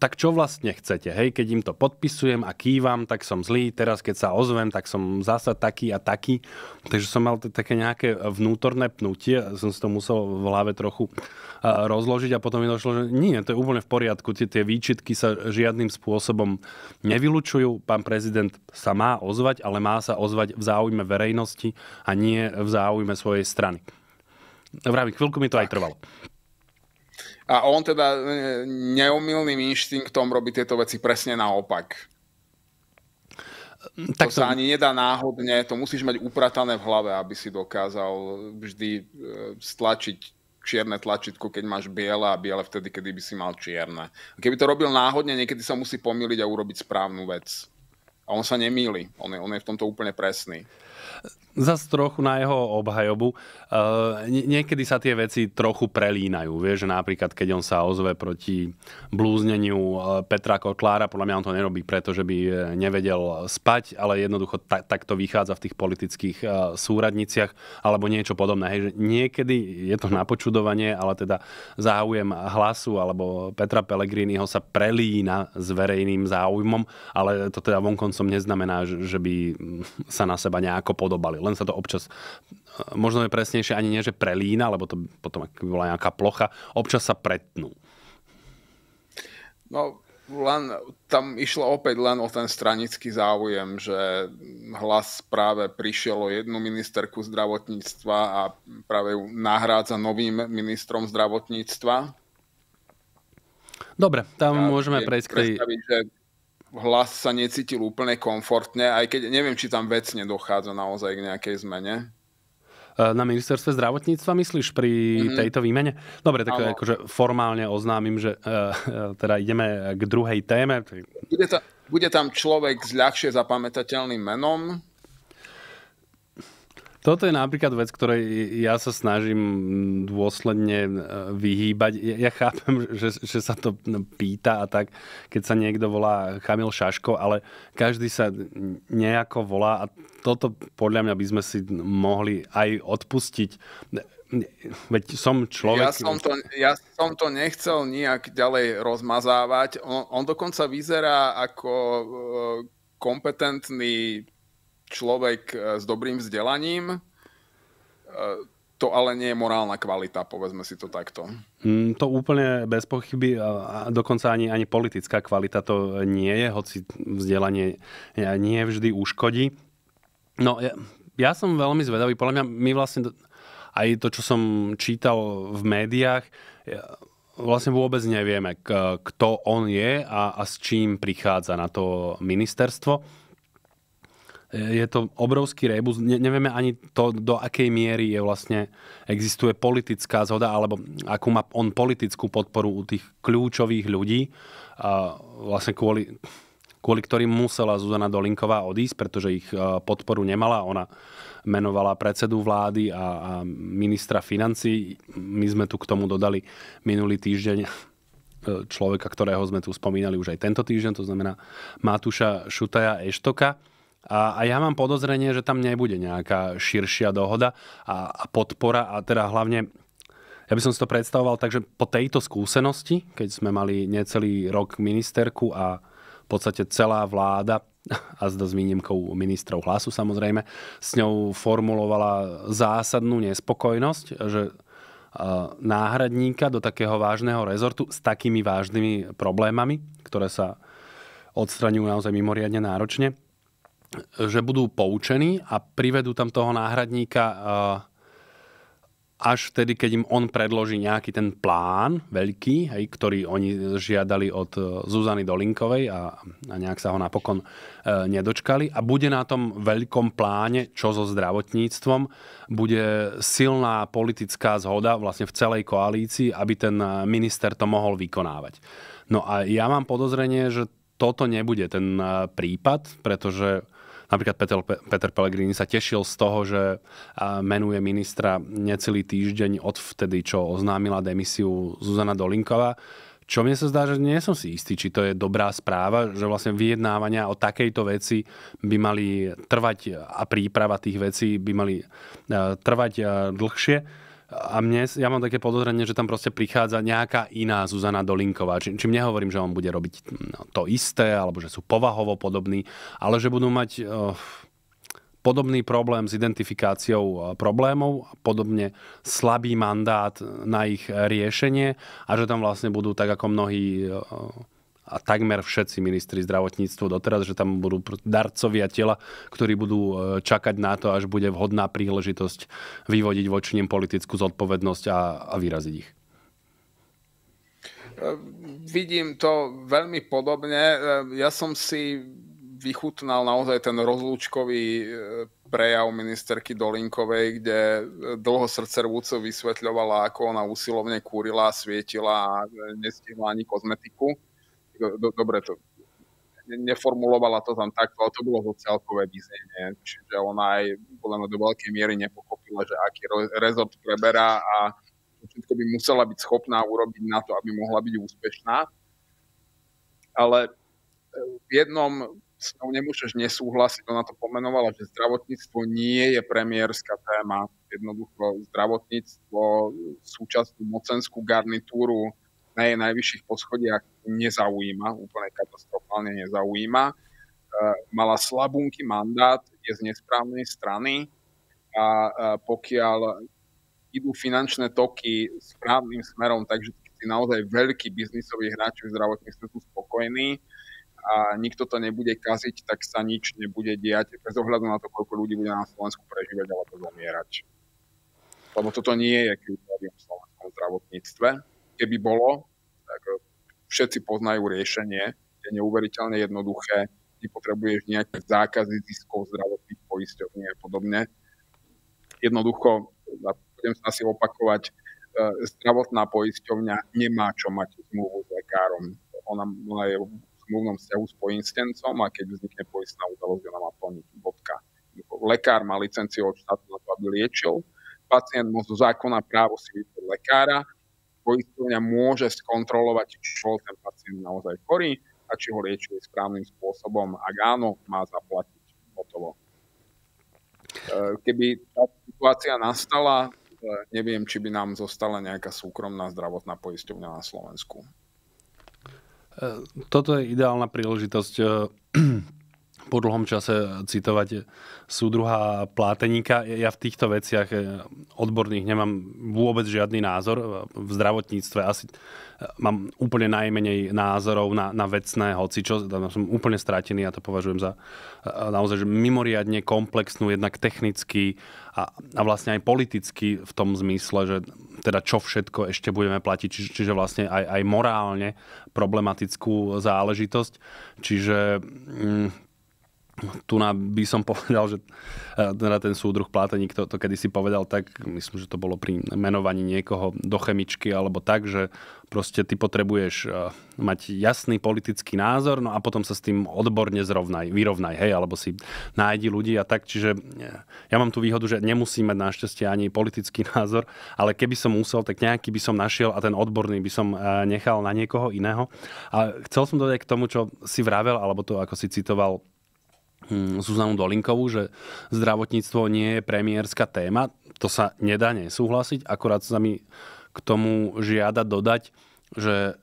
tak čo vlastne chcete, hej, keď im to podpisujem a kývam, tak som zlý, teraz keď sa ozvem, tak som zasa taký a taký. Takže som mal také nejaké vnútorné pnutie, som si to musel v hlave trochu rozložiť a potom mi došlo, že nie, to je úplne v poriadku, tie, tie výčitky sa žiadnym spôsobom nevylučujú, pán prezident sa má ozvať, ale má sa ozvať v záujme verejnosti a nie v záujme svojej strany. Vravím, chvíľku mi to tak. aj trvalo. A on teda e, neumilným inštinktom robí tieto veci presne naopak. Mm, tak to, to sa ani nedá náhodne, to musíš mať upratané v hlave, aby si dokázal vždy e, stlačiť čierne tlačítko, keď máš biele a biele vtedy, kedy by si mal čierne. A keby to robil náhodne, niekedy sa musí pomýliť a urobiť správnu vec. A on sa nemýli, on je, on je v tomto úplne presný. Za trochu na jeho obhajobu. E, niekedy sa tie veci trochu prelínajú. Vieš, že napríklad, keď on sa ozve proti blúzneniu e, Petra Kotlára, podľa mňa on to nerobí preto, že by e, nevedel spať, ale jednoducho tak, tak to vychádza v tých politických súradniciach alebo niečo podobné. Hej, že niekedy je to na počudovanie, ale teda záujem hlasu alebo Petra Pellegriniho sa prelína s verejným záujmom, ale to teda vonkoncom neznamená, že by sa na seba nejako podobali len sa to občas, možno je presnejšie ani nie, že prelína, lebo to potom ak by bola nejaká plocha, občas sa pretnú. No, len tam išlo opäť len o ten stranický záujem, že hlas práve prišiel o jednu ministerku zdravotníctva a práve ju nahrádza novým ministrom zdravotníctva. Dobre, tam ja môžeme prejsť k tej... že hlas sa necítil úplne komfortne, aj keď neviem, či tam vecne dochádza naozaj k nejakej zmene. E, na ministerstve zdravotníctva myslíš pri mm-hmm. tejto výmene? Dobre, tak akože formálne oznámim, že e, e, teda ideme k druhej téme. Bude, ta, bude tam človek s ľahšie zapamätateľným menom, toto je napríklad vec, ktorej ja sa snažím dôsledne e, vyhýbať. Ja chápem, že, že sa to pýta a tak, keď sa niekto volá Chamil Šaško, ale každý sa nejako volá a toto podľa mňa by sme si mohli aj odpustiť. Veď som človek... Ja som to, ja som to nechcel nejak ďalej rozmazávať. On, on dokonca vyzerá ako e, kompetentný človek e, s dobrým vzdelaním, e, to ale nie je morálna kvalita, povedzme si to takto. Hm, to úplne bez pochyby, a dokonca ani, ani politická kvalita to nie je, hoci vzdelanie e, nie vždy uškodí. No, ja, ja som veľmi zvedavý. Podľa mňa my vlastne, aj to, čo som čítal v médiách, vlastne vôbec nevieme, kto on je a, a s čím prichádza na to ministerstvo je to obrovský rebus. Ne, nevieme ani to, do akej miery je vlastne, existuje politická zhoda, alebo akú má on politickú podporu u tých kľúčových ľudí, a vlastne kvôli, kvôli ktorým musela Zuzana Dolinková odísť, pretože ich e, podporu nemala. Ona menovala predsedu vlády a, a ministra financí. My sme tu k tomu dodali minulý týždeň e, človeka, ktorého sme tu spomínali už aj tento týždeň, to znamená Matúša Šutaja Eštoka a, a ja mám podozrenie, že tam nebude nejaká širšia dohoda a, a podpora a teda hlavne ja by som si to predstavoval tak, že po tejto skúsenosti, keď sme mali necelý rok ministerku a v podstate celá vláda, a s výnimkou ministrov hlasu samozrejme, s ňou formulovala zásadnú nespokojnosť, že náhradníka do takého vážneho rezortu s takými vážnymi problémami, ktoré sa odstraňujú naozaj mimoriadne náročne, že budú poučení a privedú tam toho náhradníka eh, až vtedy, keď im on predloží nejaký ten plán veľký, hej, ktorý oni žiadali od eh, Zuzany Dolinkovej a, a nejak sa ho napokon e, nedočkali. A bude na tom veľkom pláne, čo so zdravotníctvom, bude silná politická zhoda vlastne v celej koalícii, aby ten minister to mohol vykonávať. No a ja mám podozrenie, že toto nebude ten prípad, pretože Napríklad Peter, Peter Pellegrini sa tešil z toho, že menuje ministra necelý týždeň od vtedy, čo oznámila demisiu Zuzana Dolinková. Čo mne sa zdá, že nie som si istý, či to je dobrá správa, že vlastne vyjednávania o takejto veci by mali trvať a príprava tých vecí by mali trvať dlhšie. A mne, ja mám také podozrenie, že tam proste prichádza nejaká iná Zuzana Dolinková. Či, čím nehovorím, že on bude robiť mm, to isté, alebo že sú povahovo podobní, ale že budú mať oh, podobný problém s identifikáciou eh, problémov, podobne slabý mandát na ich riešenie a že tam vlastne budú tak ako mnohí Oh, a takmer všetci ministri zdravotníctva doteraz, že tam budú darcovia tela, ktorí budú e, čakať na to, až bude vhodná príležitosť vyvodiť voči nim politickú zodpovednosť a, a vyraziť ich. E, vidím to veľmi podobne. E, ja som si vychutnal naozaj ten rozlúčkový prejav ministerky Dolinkovej, kde dlho srdce rúco vysvetľovala, ako ona usilovne kúrila, svietila a nestihla ani kozmetiku do, dobre to neformulovala to tam takto, ale to bolo to celkové vyznenie. Čiže ona aj podľa mňa do veľkej miery nepochopila, že aký rezort preberá a všetko by musela byť schopná urobiť na to, aby mohla byť úspešná. Ale e, v jednom s ňou nemôžeš nesúhlasiť, ona to pomenovala, že zdravotníctvo nie je premiérska téma. Jednoducho zdravotníctvo, súčasnú mocenskú garnitúru na jej najvyšších poschodiach nezaujíma, úplne katastrofálne nezaujíma. E, mala slabunky mandát, je z nesprávnej strany a e, pokiaľ idú finančné toky správnym smerom, takže tí naozaj veľký biznisový hráči v zdravotníctve sú spokojní a nikto to nebude kaziť, tak sa nič nebude diať bez ohľadu na to, koľko ľudí bude na Slovensku prežívať alebo zomierať. Lebo toto nie je kritérium v slovenskom zdravotníctve keby bolo, tak eh, všetci poznajú riešenie, je neuveriteľne jednoduché, potrebuješ nejaké zákazy ziskov zdravotných poisťovní a podobne. Jednoducho, budem sa asi opakovať, eh, zdravotná poisťovňa nemá čo mať zmluvu s lekárom. Ona, ona je v zmluvnom vzťahu s poistencom a keď vznikne poistná udalosť, ona má plniť bodka. Lekár má licenciu od štátu na to, aby liečil. Pacient môže zákona právo si vybrať lekára, poistovňa môže skontrolovať, či bol ten pacient naozaj chorý a či ho liečili správnym spôsobom. Ak áno, má zaplatiť hotovo. E, keby tá situácia nastala, e, neviem, či by nám zostala nejaká súkromná zdravotná poisťovňa na Slovensku. E, toto je ideálna príležitosť po dlhom čase citovať súdruha Pláteníka. Ja v týchto veciach eh, odborných nemám vôbec žiadny názor. V zdravotníctve asi eh, mám úplne najmenej názorov na, na vecné hocičo. Tam som úplne stratený a ja to považujem za eh, naozaj že mimoriadne komplexnú, jednak technicky a, a vlastne aj politicky v tom zmysle, že teda čo všetko ešte budeme platiť, či, čiže vlastne aj, aj morálne problematickú záležitosť. Čiže mm, tu by som povedal, že e, teda ten súdruh Pláteník to, to kedysi povedal tak, myslím, že to bolo pri menovaní niekoho do chemičky alebo tak, že proste ty potrebuješ e, mať jasný politický názor, no a potom sa s tým odborne zrovnaj, vyrovnaj, hej, alebo si nájdi ľudí a tak, čiže e, ja mám tú výhodu, že nemusím mať našťastie ani politický názor, ale keby som musel, tak nejaký by som našiel a ten odborný by som nechal na niekoho iného. A chcel som dodať k tomu, čo si vravel, alebo to, ako si citoval Hm, Zuzanu Dolinkovú, že zdravotníctvo nie je premiérska téma. To sa nedá nesúhlasiť, akorát sa mi k tomu žiada dodať, že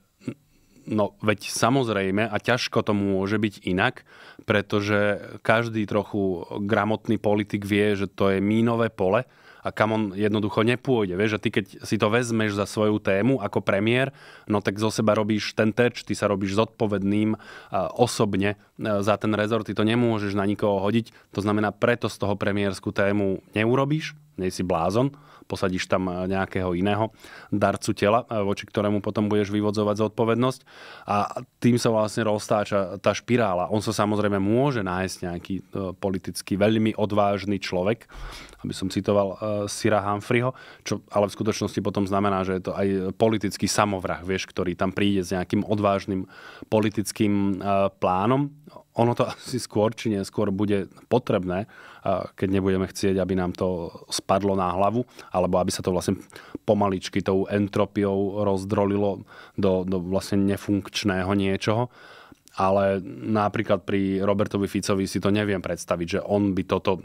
no veď samozrejme a ťažko to môže byť inak, pretože každý trochu gramotný politik vie, že to je mínové pole, a kam on jednoducho nepôjde. Vieš, že ty keď si to vezmeš za svoju tému ako premiér, no tak zo seba robíš ten terč, ty sa robíš zodpovedným e, osobne e, za ten rezort, ty to nemôžeš na nikoho hodiť. To znamená, preto z toho premiérskú tému neurobíš, nej si blázon, posadíš tam e, nejakého iného darcu tela, voči ktorému potom budeš vyvodzovať zodpovednosť a tým sa vlastne roztáča tá špirála. On sa samozrejme môže nájsť nejaký politicky veľmi odvážny človek, aby som citoval uh, eh, Sira Humphreyho, čo ale v skutočnosti potom znamená, že je to aj politický samovrah, vieš, ktorý tam príde s nejakým odvážnym politickým uh, plánom. Ono to asi skôr či neskôr bude potrebné, uh, keď nebudeme chcieť, aby nám to spadlo na hlavu, alebo aby sa to vlastne pomaličky tou entropiou rozdrolilo do, do vlastne nefunkčného niečoho ale napríklad pri Robertovi Ficovi si to neviem predstaviť, že on by toto e,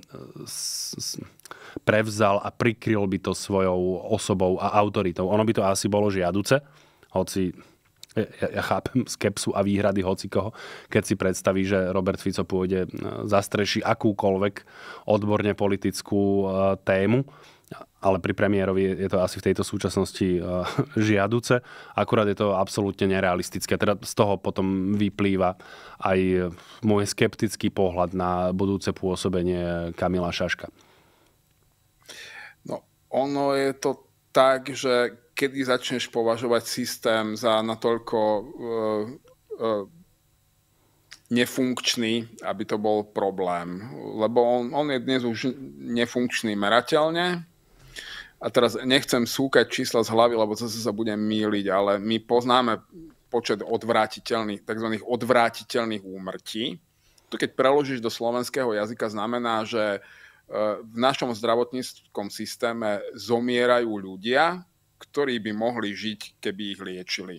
prevzal a prikryl by to svojou osobou a autoritou. Ono by to asi bolo žiaduce, hoci e, ja, ja chápem skepsu a výhrady hoci koho, keď si predstaví, že Robert Fico pôjde, e, zastreši akúkoľvek odborne politickú tému ale pri premiérovi je to asi v tejto súčasnosti eh, žiaduce. Akurát je to absolútne nerealistické. Teda z toho potom vyplýva aj môj skeptický pohľad na budúce pôsobenie Kamila Šaška. No, ono je to tak, že kedy začneš považovať systém za natoľko uh, uh, nefunkčný, aby to bol problém. Lebo on, on je dnes už nefunkčný merateľne, a teraz nechcem súkať čísla z hlavy, lebo zase sa budem míliť, ale my poznáme počet odvrátiteľných, tzv. odvrátiteľných úmrtí. To keď preložíš do slovenského jazyka, znamená, že e, v našom zdravotníckom systéme zomierajú ľudia, ktorí by mohli žiť, keby ich liečili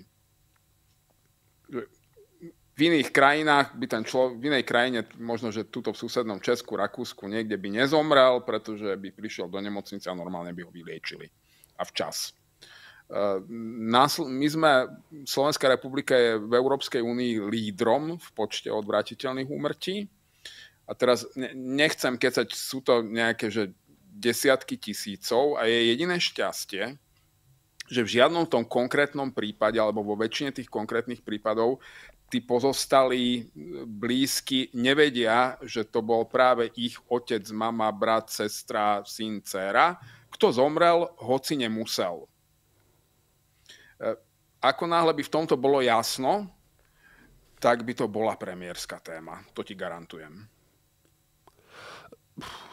v iných krajinách by ten človek, v inej krajine, možno, že tuto v susednom Česku, Rakúsku, niekde by nezomrel, pretože by prišiel do nemocnice a normálne by ho vyliečili. A včas. E, my sme, Slovenská republika je v Európskej únii lídrom v počte odvratiteľných úmrtí. A teraz nechcem kecať, sú to nejaké že desiatky tisícov a je jediné šťastie, že v žiadnom tom konkrétnom prípade alebo vo väčšine tých konkrétnych prípadov tí pozostalí e, blízky nevedia, že to bol práve ich otec, mama, brat, sestra, syn, dcera, kto zomrel, hoci nemusel. E, ako náhle by v tomto bolo jasno, tak by to bola premiérska téma. To ti garantujem.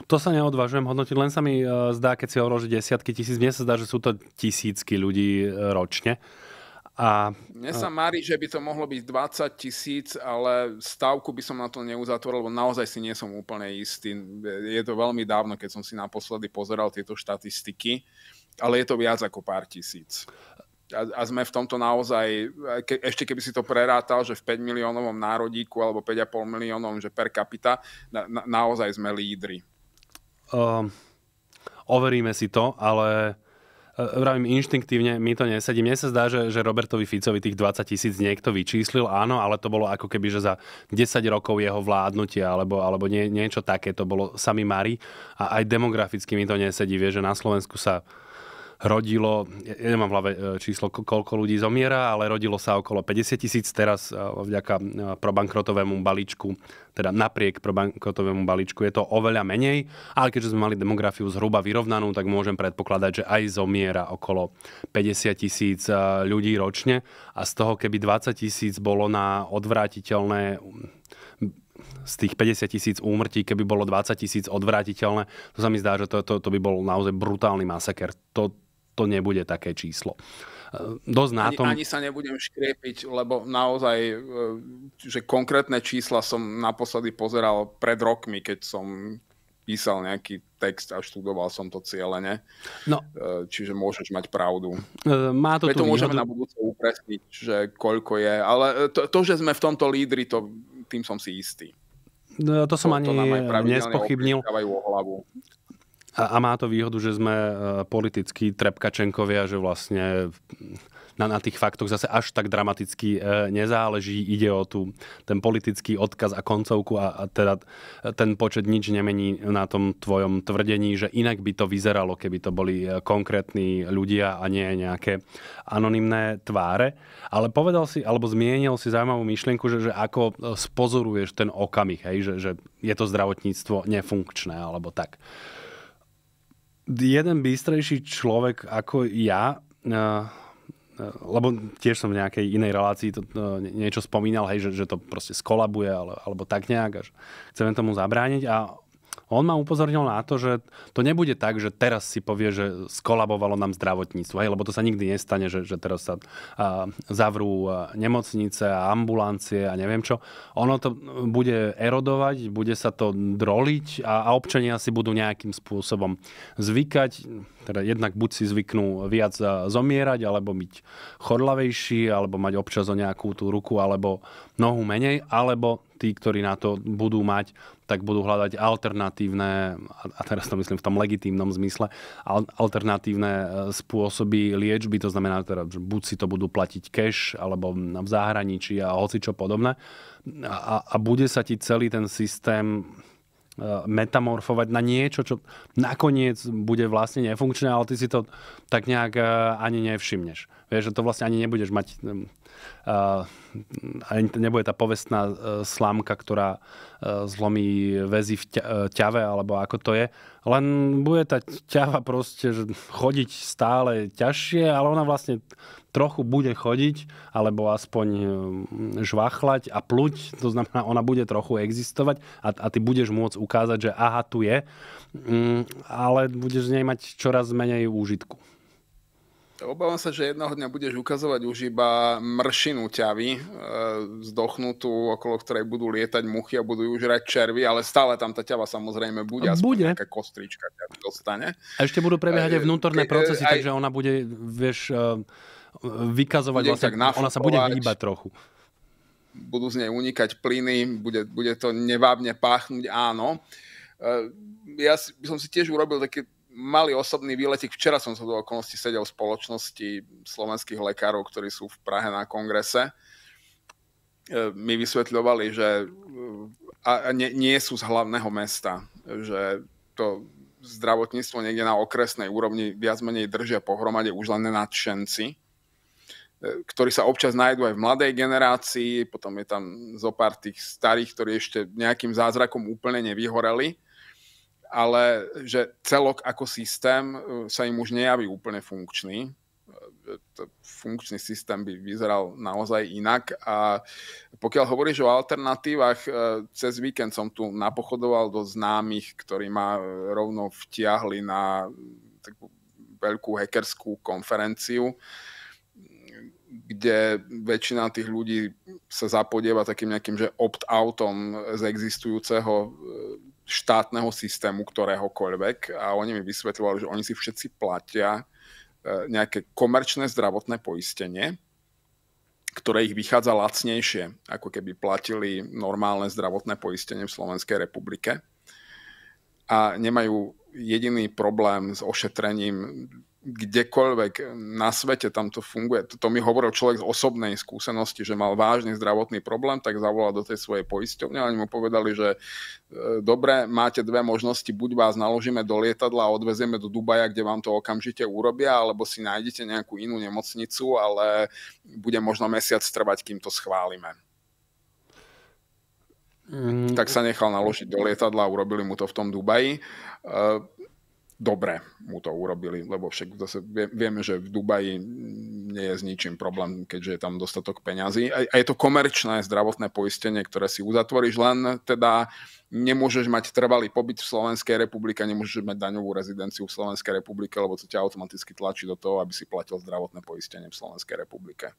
To sa neodvážujem hodnotiť, len sa mi e, zdá, keď si hovoril, že desiatky tisíc, mne sa zdá, že sú to tisícky ľudí ročne a, Mne sa marí, že by to mohlo byť 20 tisíc, ale stavku by som na to neuzatvoril, lebo naozaj si nie som úplne istý. Je to veľmi dávno, keď som si naposledy pozeral tieto štatistiky, ale je to viac ako pár tisíc a, a sme v tomto naozaj, ke, ešte keby si to prerátal, že v 5 miliónovom národíku alebo 5,5 miliónovom, že per capita, na, na, naozaj sme lídry. Um, overíme si to, ale E, vravím inštinktívne, mi to nesedí. Mne sa zdá, že, že Robertovi Ficovi tých 20 tisíc niekto vyčíslil, áno, ale to bolo ako keby, že za 10 rokov jeho vládnutia, alebo, alebo nie, niečo také, to bolo sami Mari. A aj demograficky mi to nesedí, vie, že na Slovensku sa rodilo, ja nemám v hlave e, číslo, koľko ľudí zomiera, ale rodilo sa okolo 50 tisíc teraz e, vďaka e, probankrotovému balíčku, teda napriek probankrotovému balíčku je to oveľa menej, ale keďže sme mali demografiu zhruba vyrovnanú, tak môžem predpokladať, že aj zomiera okolo 50 tisíc ľudí ročne a z toho keby 20 tisíc bolo na odvrátiteľné z tých 50 tisíc úmrtí, keby bolo 20 tisíc odvrátiteľné, to sa mi zdá, že to, to, to by bol naozaj brutálny masaker. To, to nebude také číslo. E, dosť na ani, tom... ani sa nebudem škriepiť, lebo naozaj, e, že konkrétne čísla som naposledy pozeral pred rokmi, keď som písal nejaký text a študoval som to cieľene. No. E, čiže môžeš mať pravdu. Má to to môžeme na budúce upresniť, že koľko je. Ale to, to, že sme v tomto lídri, to, tým som si istý. No, to som to, ani to nespochybnil. A, a má to výhodu, že sme e, politickí trepkačenkovia, že vlastne na, na tých faktoch zase až tak dramaticky e, nezáleží. Ide o tú, ten politický odkaz a koncovku a, a teda e, ten počet nič nemení na tom tvojom tvrdení, že inak by to vyzeralo, keby to boli e, konkrétni ľudia a nie nejaké anonimné tváre. Ale povedal si, alebo zmienil si zaujímavú myšlienku, že, že ako spozoruješ ten okamih, hej, že, že je to zdravotníctvo nefunkčné alebo tak jeden bystrejší človek ako ja, eh, eh, lebo tiež som v nejakej inej relácii to, eh, niečo spomínal, hej, že, že to proste skolabuje ale, alebo tak nejak, a že chceme tomu zabrániť a on ma upozornil na to, že to nebude tak, že teraz si povie, že skolabovalo nám zdravotníctvo, hej, lebo to sa nikdy nestane, že, že teraz sa a, zavrú nemocnice a ambulancie a neviem čo. Ono to bude erodovať, bude sa to droliť a, a občania si budú nejakým spôsobom zvykať. Teda jednak buď si zvyknú viac zomierať, alebo byť chorlavejší, alebo mať občas o nejakú tú ruku alebo nohu menej, alebo tí, ktorí na to budú mať, tak budú hľadať alternatívne, a teraz to myslím v tom legitímnom zmysle, alternatívne e, spôsoby liečby, to znamená, teda, že buď si to budú platiť cash, alebo v zahraničí a hoci čo podobné. A, a bude sa ti celý ten systém e, metamorfovať na niečo, čo nakoniec bude vlastne nefunkčné, ale ty si to tak nejak e, ani nevšimneš. Vieš, že to vlastne ani nebudeš mať Eh, a nebude tá povestná eh, slámka, ktorá eh, zlomí väzy v ťave, alebo ako to je. Len bude tá ťava proste chodiť stále ťažšie, ale ona vlastne trochu bude chodiť, alebo aspoň žvachlať a pluť, to znamená, ona bude trochu existovať a, a ty budeš môcť ukázať, že aha, tu je, mm, ale budeš z nej mať čoraz menej úžitku. Obávam sa, že jedného dňa budeš ukazovať už iba mršinu ťavy, e, zdochnutú, okolo ktorej budú lietať muchy a budú už rať červy, ale stále tam tá ťava samozrejme bude, a bude. nejaká kostrička ťa dostane. A ešte budú prebiehať e, aj vnútorné procesy, aj, takže ona bude, vieš, e, vykazovať, bude vlastne, ona sa bude hýbať trochu budú z nej unikať plyny, bude, bude to nevábne páchnuť, áno. E, ja som si tiež urobil také malý osobný výletik. Včera som sa do okolnosti sedel v spoločnosti slovenských lekárov, ktorí sú v Prahe na kongrese. E, mi vysvetľovali, že e, a nie, nie sú z hlavného mesta, že to zdravotníctvo niekde na okresnej úrovni viac menej držia pohromade už len nadšenci, e, ktorí sa občas nájdú aj v mladej generácii, potom je tam zo pár tých starých, ktorí ešte nejakým zázrakom úplne nevyhoreli ale že celok ako systém e, sa im už nejaví úplne funkčný. E, funkčný systém by vyzeral naozaj inak a pokiaľ hovoríš o alternatívach, e, cez víkend som tu napochodoval do známych, ktorí ma rovno vtiahli na takú veľkú hackerskú konferenciu, kde väčšina tých ľudí sa zapodieva takým nejakým, že opt-outom z existujúceho štátneho systému ktoréhokoľvek a oni mi vysvetľovali, že oni si všetci platia e, nejaké komerčné zdravotné poistenie, ktoré ich vychádza lacnejšie, ako keby platili normálne zdravotné poistenie v Slovenskej republike a nemajú jediný problém s ošetrením kdekoľvek na svete tam to funguje. To mi hovoril človek z osobnej skúsenosti, že mal vážny zdravotný problém, tak zavolal do tej svojej poisťovne a oni mu povedali, že e, dobre, máte dve možnosti, buď vás naložíme do lietadla a odvezieme do Dubaja, kde vám to okamžite urobia, alebo si nájdete nejakú inú nemocnicu, ale bude možno mesiac trvať, kým to schválime. Mm. Tak sa nechal naložiť do lietadla, urobili mu to v tom Dubaji. E, dobre mu to urobili, lebo však zase vieme, že v Dubaji nie je s ničím problém, keďže je tam dostatok peňazí. A je to komerčné zdravotné poistenie, ktoré si uzatvoríš, len teda nemôžeš mať trvalý pobyt v Slovenskej republike, nemôžeš mať daňovú rezidenciu v Slovenskej republike, lebo to ťa automaticky tlačí do toho, aby si platil zdravotné poistenie v Slovenskej republike.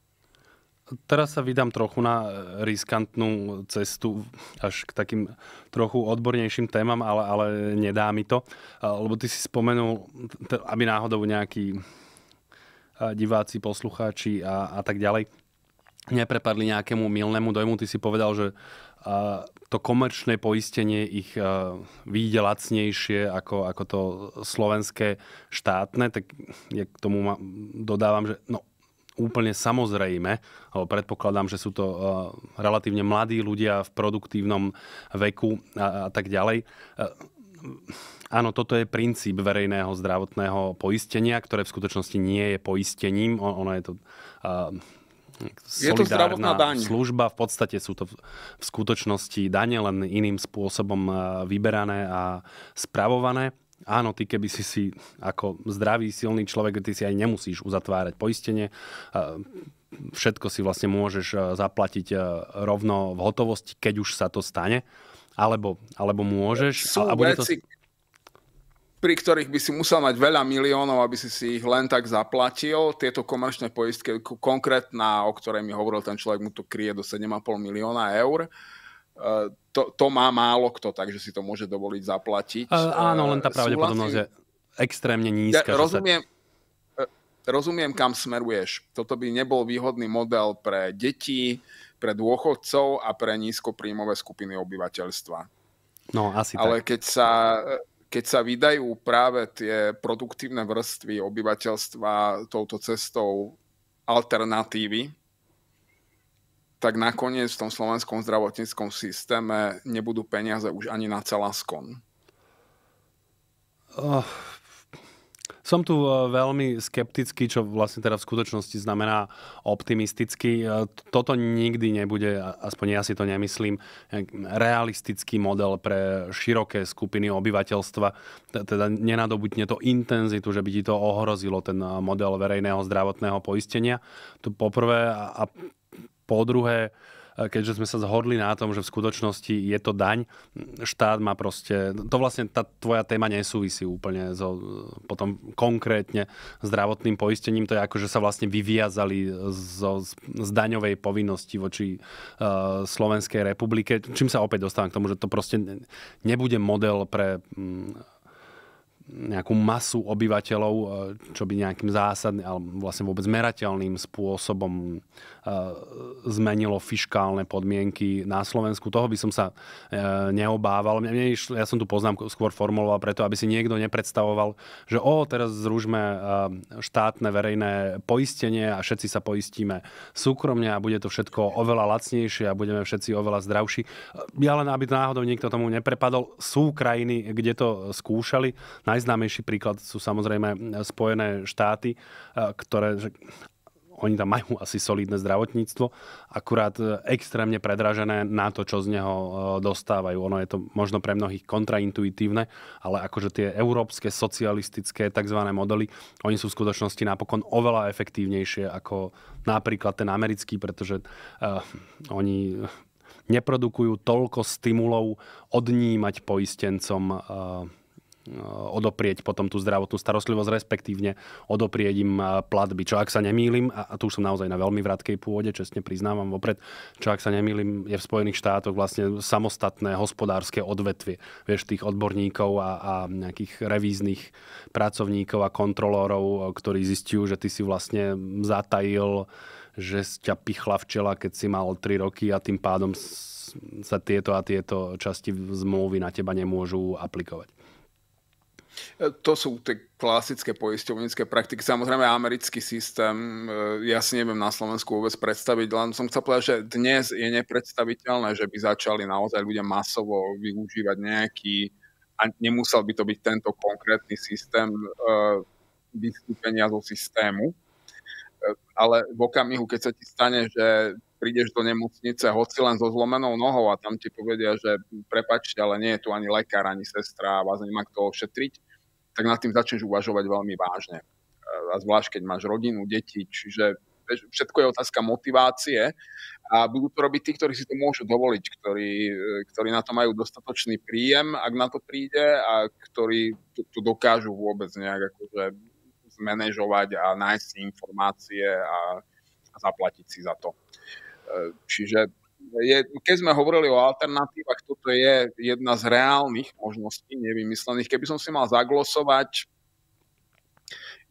Teraz sa vydám trochu na e, riskantnú cestu, až k takým trochu odbornejším témam, ale, ale nedá mi to. Lebo ty si spomenul, aby náhodou nejakí e, diváci, poslucháči a, a tak ďalej neprepadli nejakému milnému dojmu. Ty si povedal, že to komerčné poistenie ich e, vyjde lacnejšie ako, ako to slovenské štátne, tak ja k tomu dodávam, že no, úplne samozrejme, alebo predpokladám, že sú to eh, relatívne mladí ľudia v produktívnom veku a, a tak ďalej. Eh, áno, toto je princíp verejného zdravotného poistenia, ktoré v skutočnosti nie je poistením. Ono je to... Uh, je to zdravotná daň. služba, v podstate sú to v skutočnosti dane, len iným spôsobom vyberané a spravované. Áno, ty keby si si ako zdravý, silný človek, ty si aj nemusíš uzatvárať poistenie. Všetko si vlastne môžeš e, zaplatiť e, rovno v hotovosti, keď už sa to stane. Alebo, alebo môžeš... Sú a, a bude veci, to... pri ktorých by si musel mať veľa miliónov, aby si si ich len tak zaplatil. Tieto komerčné poistky, konkrétna, o ktorej mi hovoril ten človek, mu to kryje do 7,5 milióna eur. Uh, to, to má málo kto, takže si to môže dovoliť zaplatiť. áno, len tá e, pravdepodobnosť je extrémne nízka. Ja, rozumiem, sa... E, rozumiem, kam smeruješ. Toto by nebol výhodný model pre deti, pre dôchodcov a pre nízkopríjmové skupiny obyvateľstva. No, asi Ale tak. keď sa, keď sa vydajú práve tie produktívne vrstvy obyvateľstva touto cestou alternatívy, tak nakoniec v tom slovenskom zdravotníckom systéme nebudú peniaze už ani na skon? Uh, eh, som tu eh, veľmi skeptický, čo vlastne teda v skutočnosti znamená optimisticky. Eh, toto nikdy nebude, aspoň ja si to nemyslím, realistický model pre široké skupiny obyvateľstva. Teda nenadobudne to intenzitu, že by ti to ohrozilo ten model verejného zdravotného poistenia. To poprvé a po druhé, e, keďže sme sa zhodli na tom, že v skutočnosti je to daň, štát má proste, to vlastne tá tvoja téma nesúvisí úplne so potom konkrétne zdravotným poistením, to je ako, že sa vlastne vyviazali zo, z daňovej povinnosti voči uh, Slovenskej republike, čím sa opäť dostávam k tomu, že to proste nebude model pre um, nejakú masu obyvateľov, e, čo by nejakým zásadným, alebo vlastne vôbec merateľným spôsobom zmenilo fiškálne podmienky na Slovensku. Toho by som sa e, neobával. Ja som tu poznámku skôr formuloval preto, aby si niekto nepredstavoval, že o, teraz zružme e, štátne verejné poistenie a všetci sa poistíme súkromne a bude to všetko oveľa lacnejšie a budeme všetci oveľa zdravší. E, ja len, aby náhodou niekto tomu neprepadol, sú krajiny, kde to skúšali. Najznámejší príklad sú samozrejme Spojené štáty, ktoré oni tam majú asi solidné zdravotníctvo, akurát e, extrémne predražené na to, čo z neho e, dostávajú. Ono je to možno pre mnohých kontraintuitívne, ale akože tie európske, socialistické tzv. modely, oni sú v skutočnosti napokon oveľa efektívnejšie ako napríklad ten americký, pretože uh, oni neprodukujú toľko stimulov odnímať poistencom uh, Eh, odoprieť potom tú zdravotnú starostlivosť, respektívne odoprieť im eh, platby. Čo ak sa nemýlim, a tu už som naozaj na veľmi vratkej pôde, čestne priznávam vopred, čo ak sa nemýlim, je v Spojených štátoch vlastne samostatné hospodárske odvetvie. Vieš, tých odborníkov a, a nejakých revíznych pracovníkov a kontrolórov, eh, ktorí zistujú, že ty si vlastne zatajil že ťa pichla včela, keď si mal 3 roky a tým pádom sa tieto a tieto časti zmluvy na teba nemôžu aplikovať. E, to sú tie klasické poisťovnícke praktiky. Samozrejme, americký systém, e, ja si neviem na Slovensku vôbec predstaviť, len som chcel povedať, že dnes je nepredstaviteľné, že by začali naozaj ľudia masovo využívať nejaký, a nemusel by to byť tento konkrétny systém e, vystúpenia zo systému, ale v okamihu, keď sa ti stane, že prídeš do nemocnice hoci len so zlomenou nohou a tam ti povedia, že prepačte, ale nie je tu ani lekár, ani sestra a vás nemá kto ošetriť, tak nad tým začneš uvažovať veľmi vážne. A zvlášť, keď máš rodinu, deti, čiže všetko je otázka motivácie a budú to robiť tí, ktorí si to môžu dovoliť, ktorí, ktorí na to majú dostatočný príjem, ak na to príde a ktorí to, to dokážu vôbec nejak akože zmanéžovať a nájsť informácie a, a zaplatiť si za to. Čiže je, keď sme hovorili o alternatívach, toto je jedna z reálnych možností nevymyslených. Keby som si mal zaglosovať,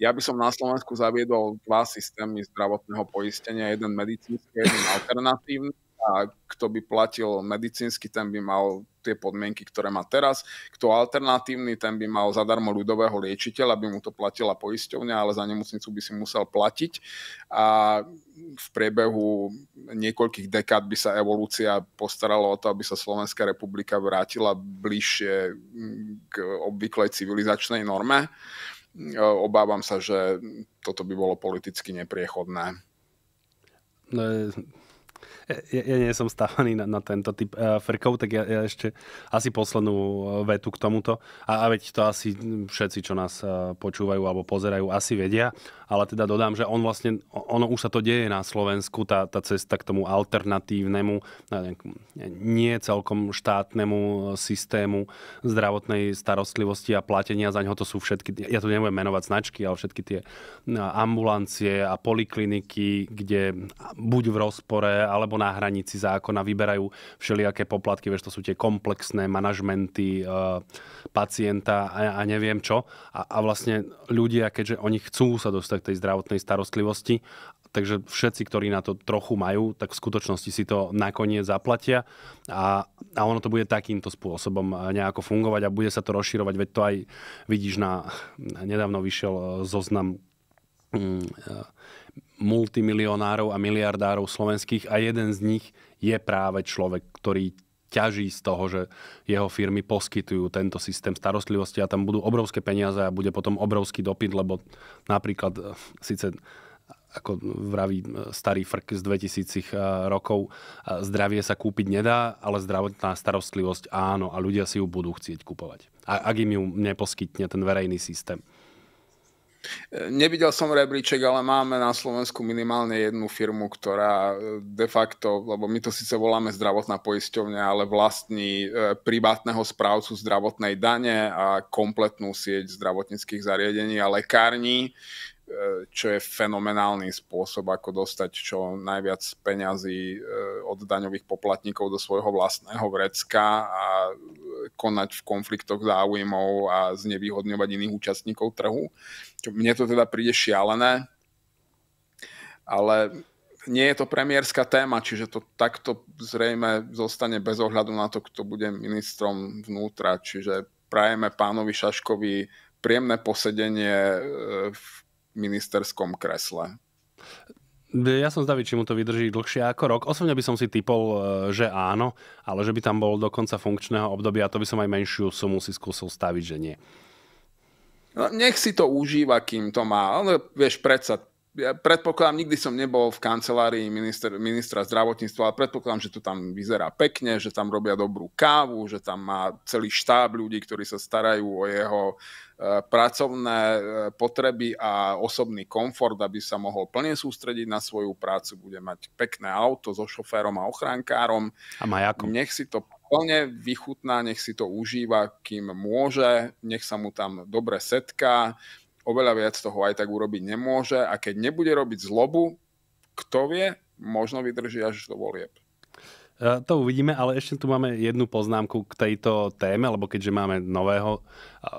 ja by som na Slovensku zaviedol dva systémy zdravotného poistenia, jeden medicínsky, jeden alternatívny a kto by platil medicínsky, ten by mal tie podmienky, ktoré má teraz. Kto alternatívny, ten by mal zadarmo ľudového liečiteľa, aby mu to platila poisťovňa, ale za nemocnicu by si musel platiť. A v priebehu niekoľkých dekád by sa evolúcia postarala o to, aby sa Slovenská republika vrátila bližšie mm, k obvyklej civilizačnej norme. E, obávam sa, že toto by bolo politicky nepriechodné no, e, ja, ja nie som stávaný na, na tento typ uh, frkov, tak ja, ja ešte asi poslednú eh, vetu k tomuto. A, a veď to asi všetci, čo nás uh, počúvajú alebo pozerajú, asi vedia. Ale teda dodám, že on vlastne, ono už sa to deje na Slovensku, tá, tá cesta k tomu alternatívnemu, nie celkom štátnemu systému zdravotnej starostlivosti a platenia za neho, To sú všetky, ja tu nebudem menovať značky, ale všetky tie ambulancie a polikliniky, kde buď v rozpore alebo na hranici zákona, vyberajú všelijaké poplatky, vieš, to sú tie komplexné manažmenty e, pacienta a, a neviem čo. A, a vlastne ľudia, keďže oni chcú sa dostať k tej zdravotnej starostlivosti, takže všetci, ktorí na to trochu majú, tak v skutočnosti si to nakoniec zaplatia a, a ono to bude takýmto spôsobom eh, nejako fungovať a bude sa to rozširovať, veď to aj vidíš na, nedávno vyšiel eh, zoznam mm, multimilionárov a miliardárov slovenských a jeden z nich je práve človek, ktorý ťaží z toho, že jeho firmy poskytujú tento systém starostlivosti a tam budú obrovské peniaze a bude potom obrovský dopyt, lebo napríklad eh, síce ako vraví eh, starý frk z 2000 eh, rokov, zdravie sa kúpiť nedá, ale zdravotná starostlivosť áno a ľudia si ju budú chcieť kupovať. A ak im ju neposkytne ten verejný systém. Nevidel som rebríček, ale máme na Slovensku minimálne jednu firmu, ktorá e, de facto, lebo my to síce voláme zdravotná poisťovňa, ale vlastní e, privátneho správcu zdravotnej dane a kompletnú sieť zdravotníckých zariadení a lekární E, čo je fenomenálny spôsob, ako dostať čo najviac peňazí e, od daňových poplatníkov do svojho vlastného vrecka a e, konať v konfliktoch záujmov a znevýhodňovať iných účastníkov trhu. Mne to teda príde šialené, ale nie je to premiérska téma, čiže to takto zrejme zostane bez ohľadu na to, kto bude ministrom vnútra. Čiže prajeme pánovi Šaškovi príjemné posedenie v ministerskom kresle. Ja som zdavý, či mu to vydrží dlhšie ako rok. Osobne by som si typol, e, že áno, ale že by tam bol do konca funkčného obdobia, to by som aj menšiu sumu si skúsil staviť, že nie. No, nech si to užíva, kým to má. Ale vieš, predsa ja predpokladám, nikdy som nebol v kancelárii minister, ministra zdravotníctva, ale predpokladám, že to tam vyzerá pekne, že tam robia dobrú kávu, že tam má celý štáb ľudí, ktorí sa starajú o jeho e, pracovné e, potreby a osobný komfort, aby sa mohol plne sústrediť na svoju prácu. Bude mať pekné auto so šoférom a ochránkárom. A majakom. Nech si to plne vychutná, nech si to užíva, kým môže, nech sa mu tam dobre setká, oveľa viac toho aj tak urobiť nemôže a keď nebude robiť zlobu, kto vie, možno vydrží až do volieb. E, to uvidíme, ale ešte tu máme jednu poznámku k tejto téme, lebo keďže máme nového e,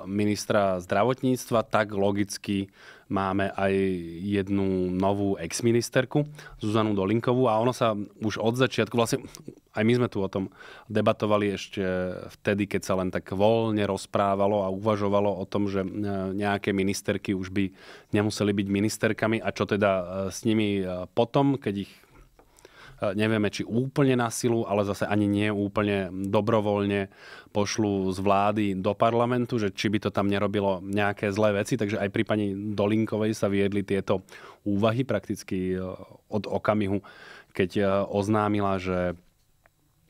ministra zdravotníctva, tak logicky máme aj jednu novú exministerku, Zuzanu Dolinkovú a ono sa už od začiatku, vlastne aj my sme tu o tom debatovali ešte vtedy, keď sa len tak voľne rozprávalo a uvažovalo o tom, že e, nejaké ministerky už by nemuseli byť ministerkami a čo teda e, s nimi e, potom, keď ich E, nevieme či úplne na silu, ale zase ani nie úplne dobrovoľne pošlu z vlády do parlamentu, že či by to tam nerobilo nejaké zlé veci. Takže aj pri pani Dolinkovej sa viedli tieto úvahy prakticky e, od okamihu, keď e, oznámila, že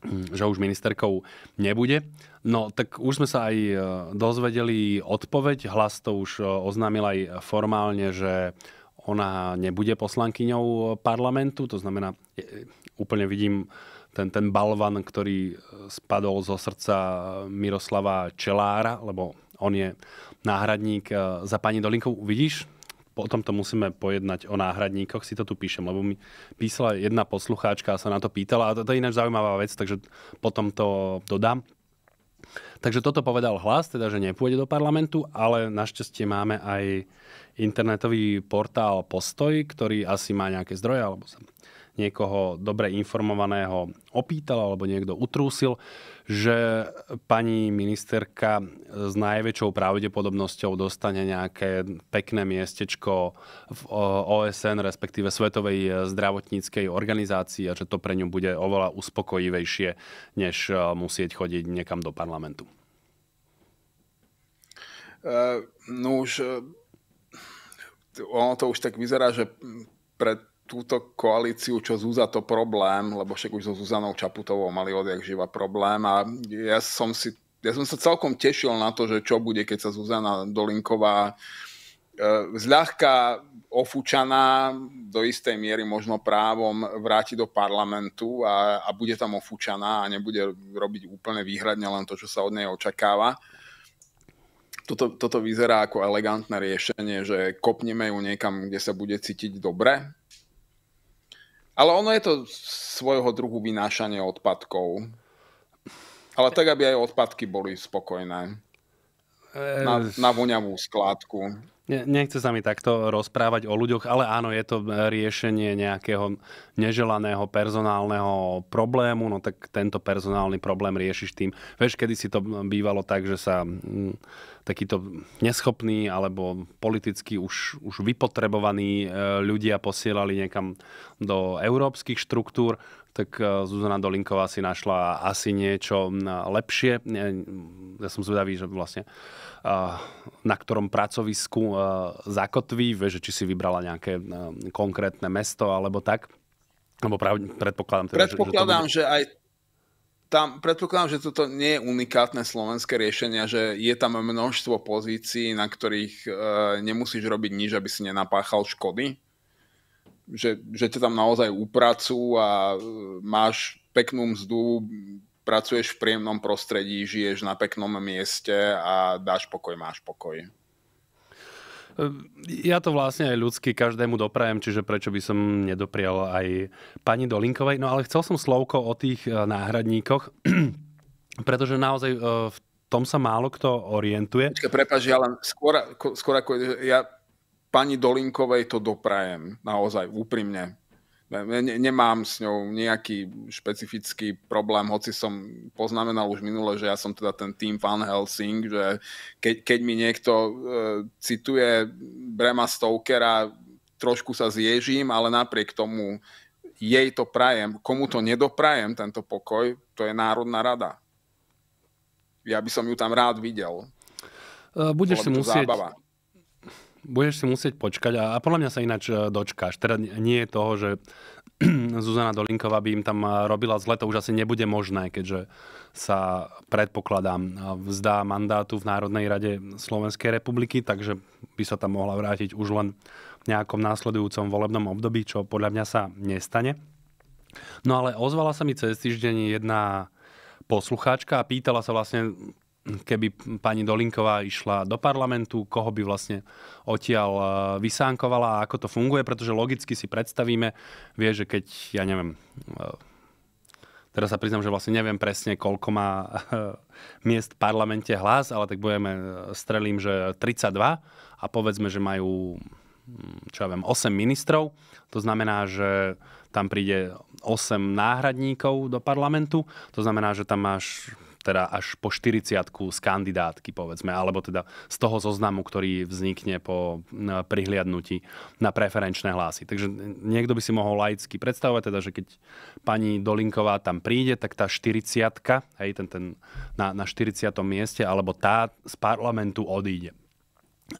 hm, že už ministerkou nebude. No tak už sme sa aj dozvedeli odpoveď. Hlas to už oznámil aj formálne, že ona nebude poslankyňou parlamentu, to znamená, e, úplne vidím ten, ten balvan, ktorý e, spadol zo srdca Miroslava Čelára, lebo on je náhradník e, za pani Dolinkovú. Vidíš, potom to musíme pojednať o náhradníkoch, si to tu píšem, lebo mi písala jedna poslucháčka a sa na to pýtala a to, to je ináč zaujímavá vec, takže potom to dodám. Takže toto povedal hlas, teda, že nepôjde do parlamentu, ale našťastie máme aj internetový portál Postoj, ktorý asi má nejaké zdroje, alebo sa niekoho dobre informovaného opýtal, alebo niekto utrúsil, že pani ministerka s najväčšou pravdepodobnosťou dostane nejaké pekné miestečko v OSN, respektíve Svetovej zdravotníckej organizácii a že to pre ňu bude oveľa uspokojivejšie, než e, musieť chodiť niekam do parlamentu. Uh, no už uh ono to už tak vyzerá, že pre túto koalíciu, čo Zúza to problém, lebo však už so Zuzanou Čaputovou mali odjak živa problém a ja som si ja som sa celkom tešil na to, že čo bude, keď sa Zuzana Dolinková e, zľahka ofúčaná, do istej miery možno právom vráti do parlamentu a, a bude tam ofúčaná a nebude robiť úplne výhradne len to, čo sa od nej očakáva toto, toto vyzerá ako elegantné riešenie, že kopneme ju niekam, kde sa bude cítiť dobre. Ale ono je to svojho druhu vynášanie odpadkov. Ale tak, aby aj odpadky boli spokojné. Na, eh, na voňavú skládku. Ne, nechce sa mi takto rozprávať o ľuďoch, ale áno, je to riešenie nejakého neželaného personálneho problému, no tak tento personálny problém riešiš tým. Vieš, kedy si to bývalo tak, že sa... Hm, takíto neschopní alebo politicky už, už vypotrebovaní e, ľudia posielali niekam do európskych štruktúr, tak e, Zuzana Dolinková si našla asi niečo lepšie. E, ja som zvedavý, že vlastne na ktorom pracovisku zakotví, že či si vybrala nejaké konkrétne mesto alebo tak. Lebo predpokladám, teda, predpokladám že, že, to bude... že aj tam predpokladám, že toto nie je unikátne slovenské riešenie, že je tam množstvo pozícií, na ktorých e, nemusíš robiť nič, aby si nenapáchal škody. Že, že ťa tam naozaj upracujú a e, máš peknú mzdu, pracuješ v príjemnom prostredí, žiješ na peknom mieste a dáš pokoj, máš pokoj. Ehm, ja to vlastne aj ľudsky každému doprajem, čiže prečo by som nedoprial aj pani Dolinkovej. No ale chcel som slovko o tých e, náhradníkoch, pretože naozaj e, v tom sa málo kto orientuje. Počkej, prepáč, ja len skôr, skôr ako ja pani Dolinkovej to doprajem, naozaj, úprimne. Ne, nemám s ňou nejaký špecifický problém, hoci som poznamenal už minule, že ja som teda ten tým Van Helsing, že keď, keď mi niekto uh, cituje Brema Stokera, trošku sa zježím, ale napriek tomu jej to prajem. Komu to nedoprajem, tento pokoj, to je Národná rada. Ja by som ju tam rád videl. E, budeš si musieť, zábava budeš si musieť počkať a, a podľa mňa sa ináč e, dočkáš. Teda nie je toho, že Zuzana Dolinková by im tam e, robila zle, to už asi nebude možné, keďže sa predpokladám e, vzdá mandátu v Národnej rade Slovenskej republiky, takže by sa tam mohla vrátiť už len v nejakom následujúcom volebnom období, čo podľa mňa sa nestane. No ale ozvala sa mi cez týždeň jedna poslucháčka a pýtala sa vlastne keby pani Dolinková išla do parlamentu, koho by vlastne odtiaľ e, vysánkovala a ako to funguje, pretože logicky si predstavíme, vie, že keď, ja neviem, e, teraz sa priznám, že vlastne neviem presne, koľko má e, miest v parlamente hlas, ale tak budeme, strelím, že 32 a povedzme, že majú mm, čo ja viem, 8 ministrov. To znamená, že tam príde 8 náhradníkov do parlamentu. To znamená, že tam máš teda až po 40 z kandidátky, povedzme, alebo teda z toho zoznamu, ktorý vznikne po prihliadnutí na preferenčné hlasy. Takže niekto by si mohol laicky predstavovať, teda, že keď pani Dolinková tam príde, tak tá 40 hej, ten, ten na, na 40. mieste, alebo tá z parlamentu odíde.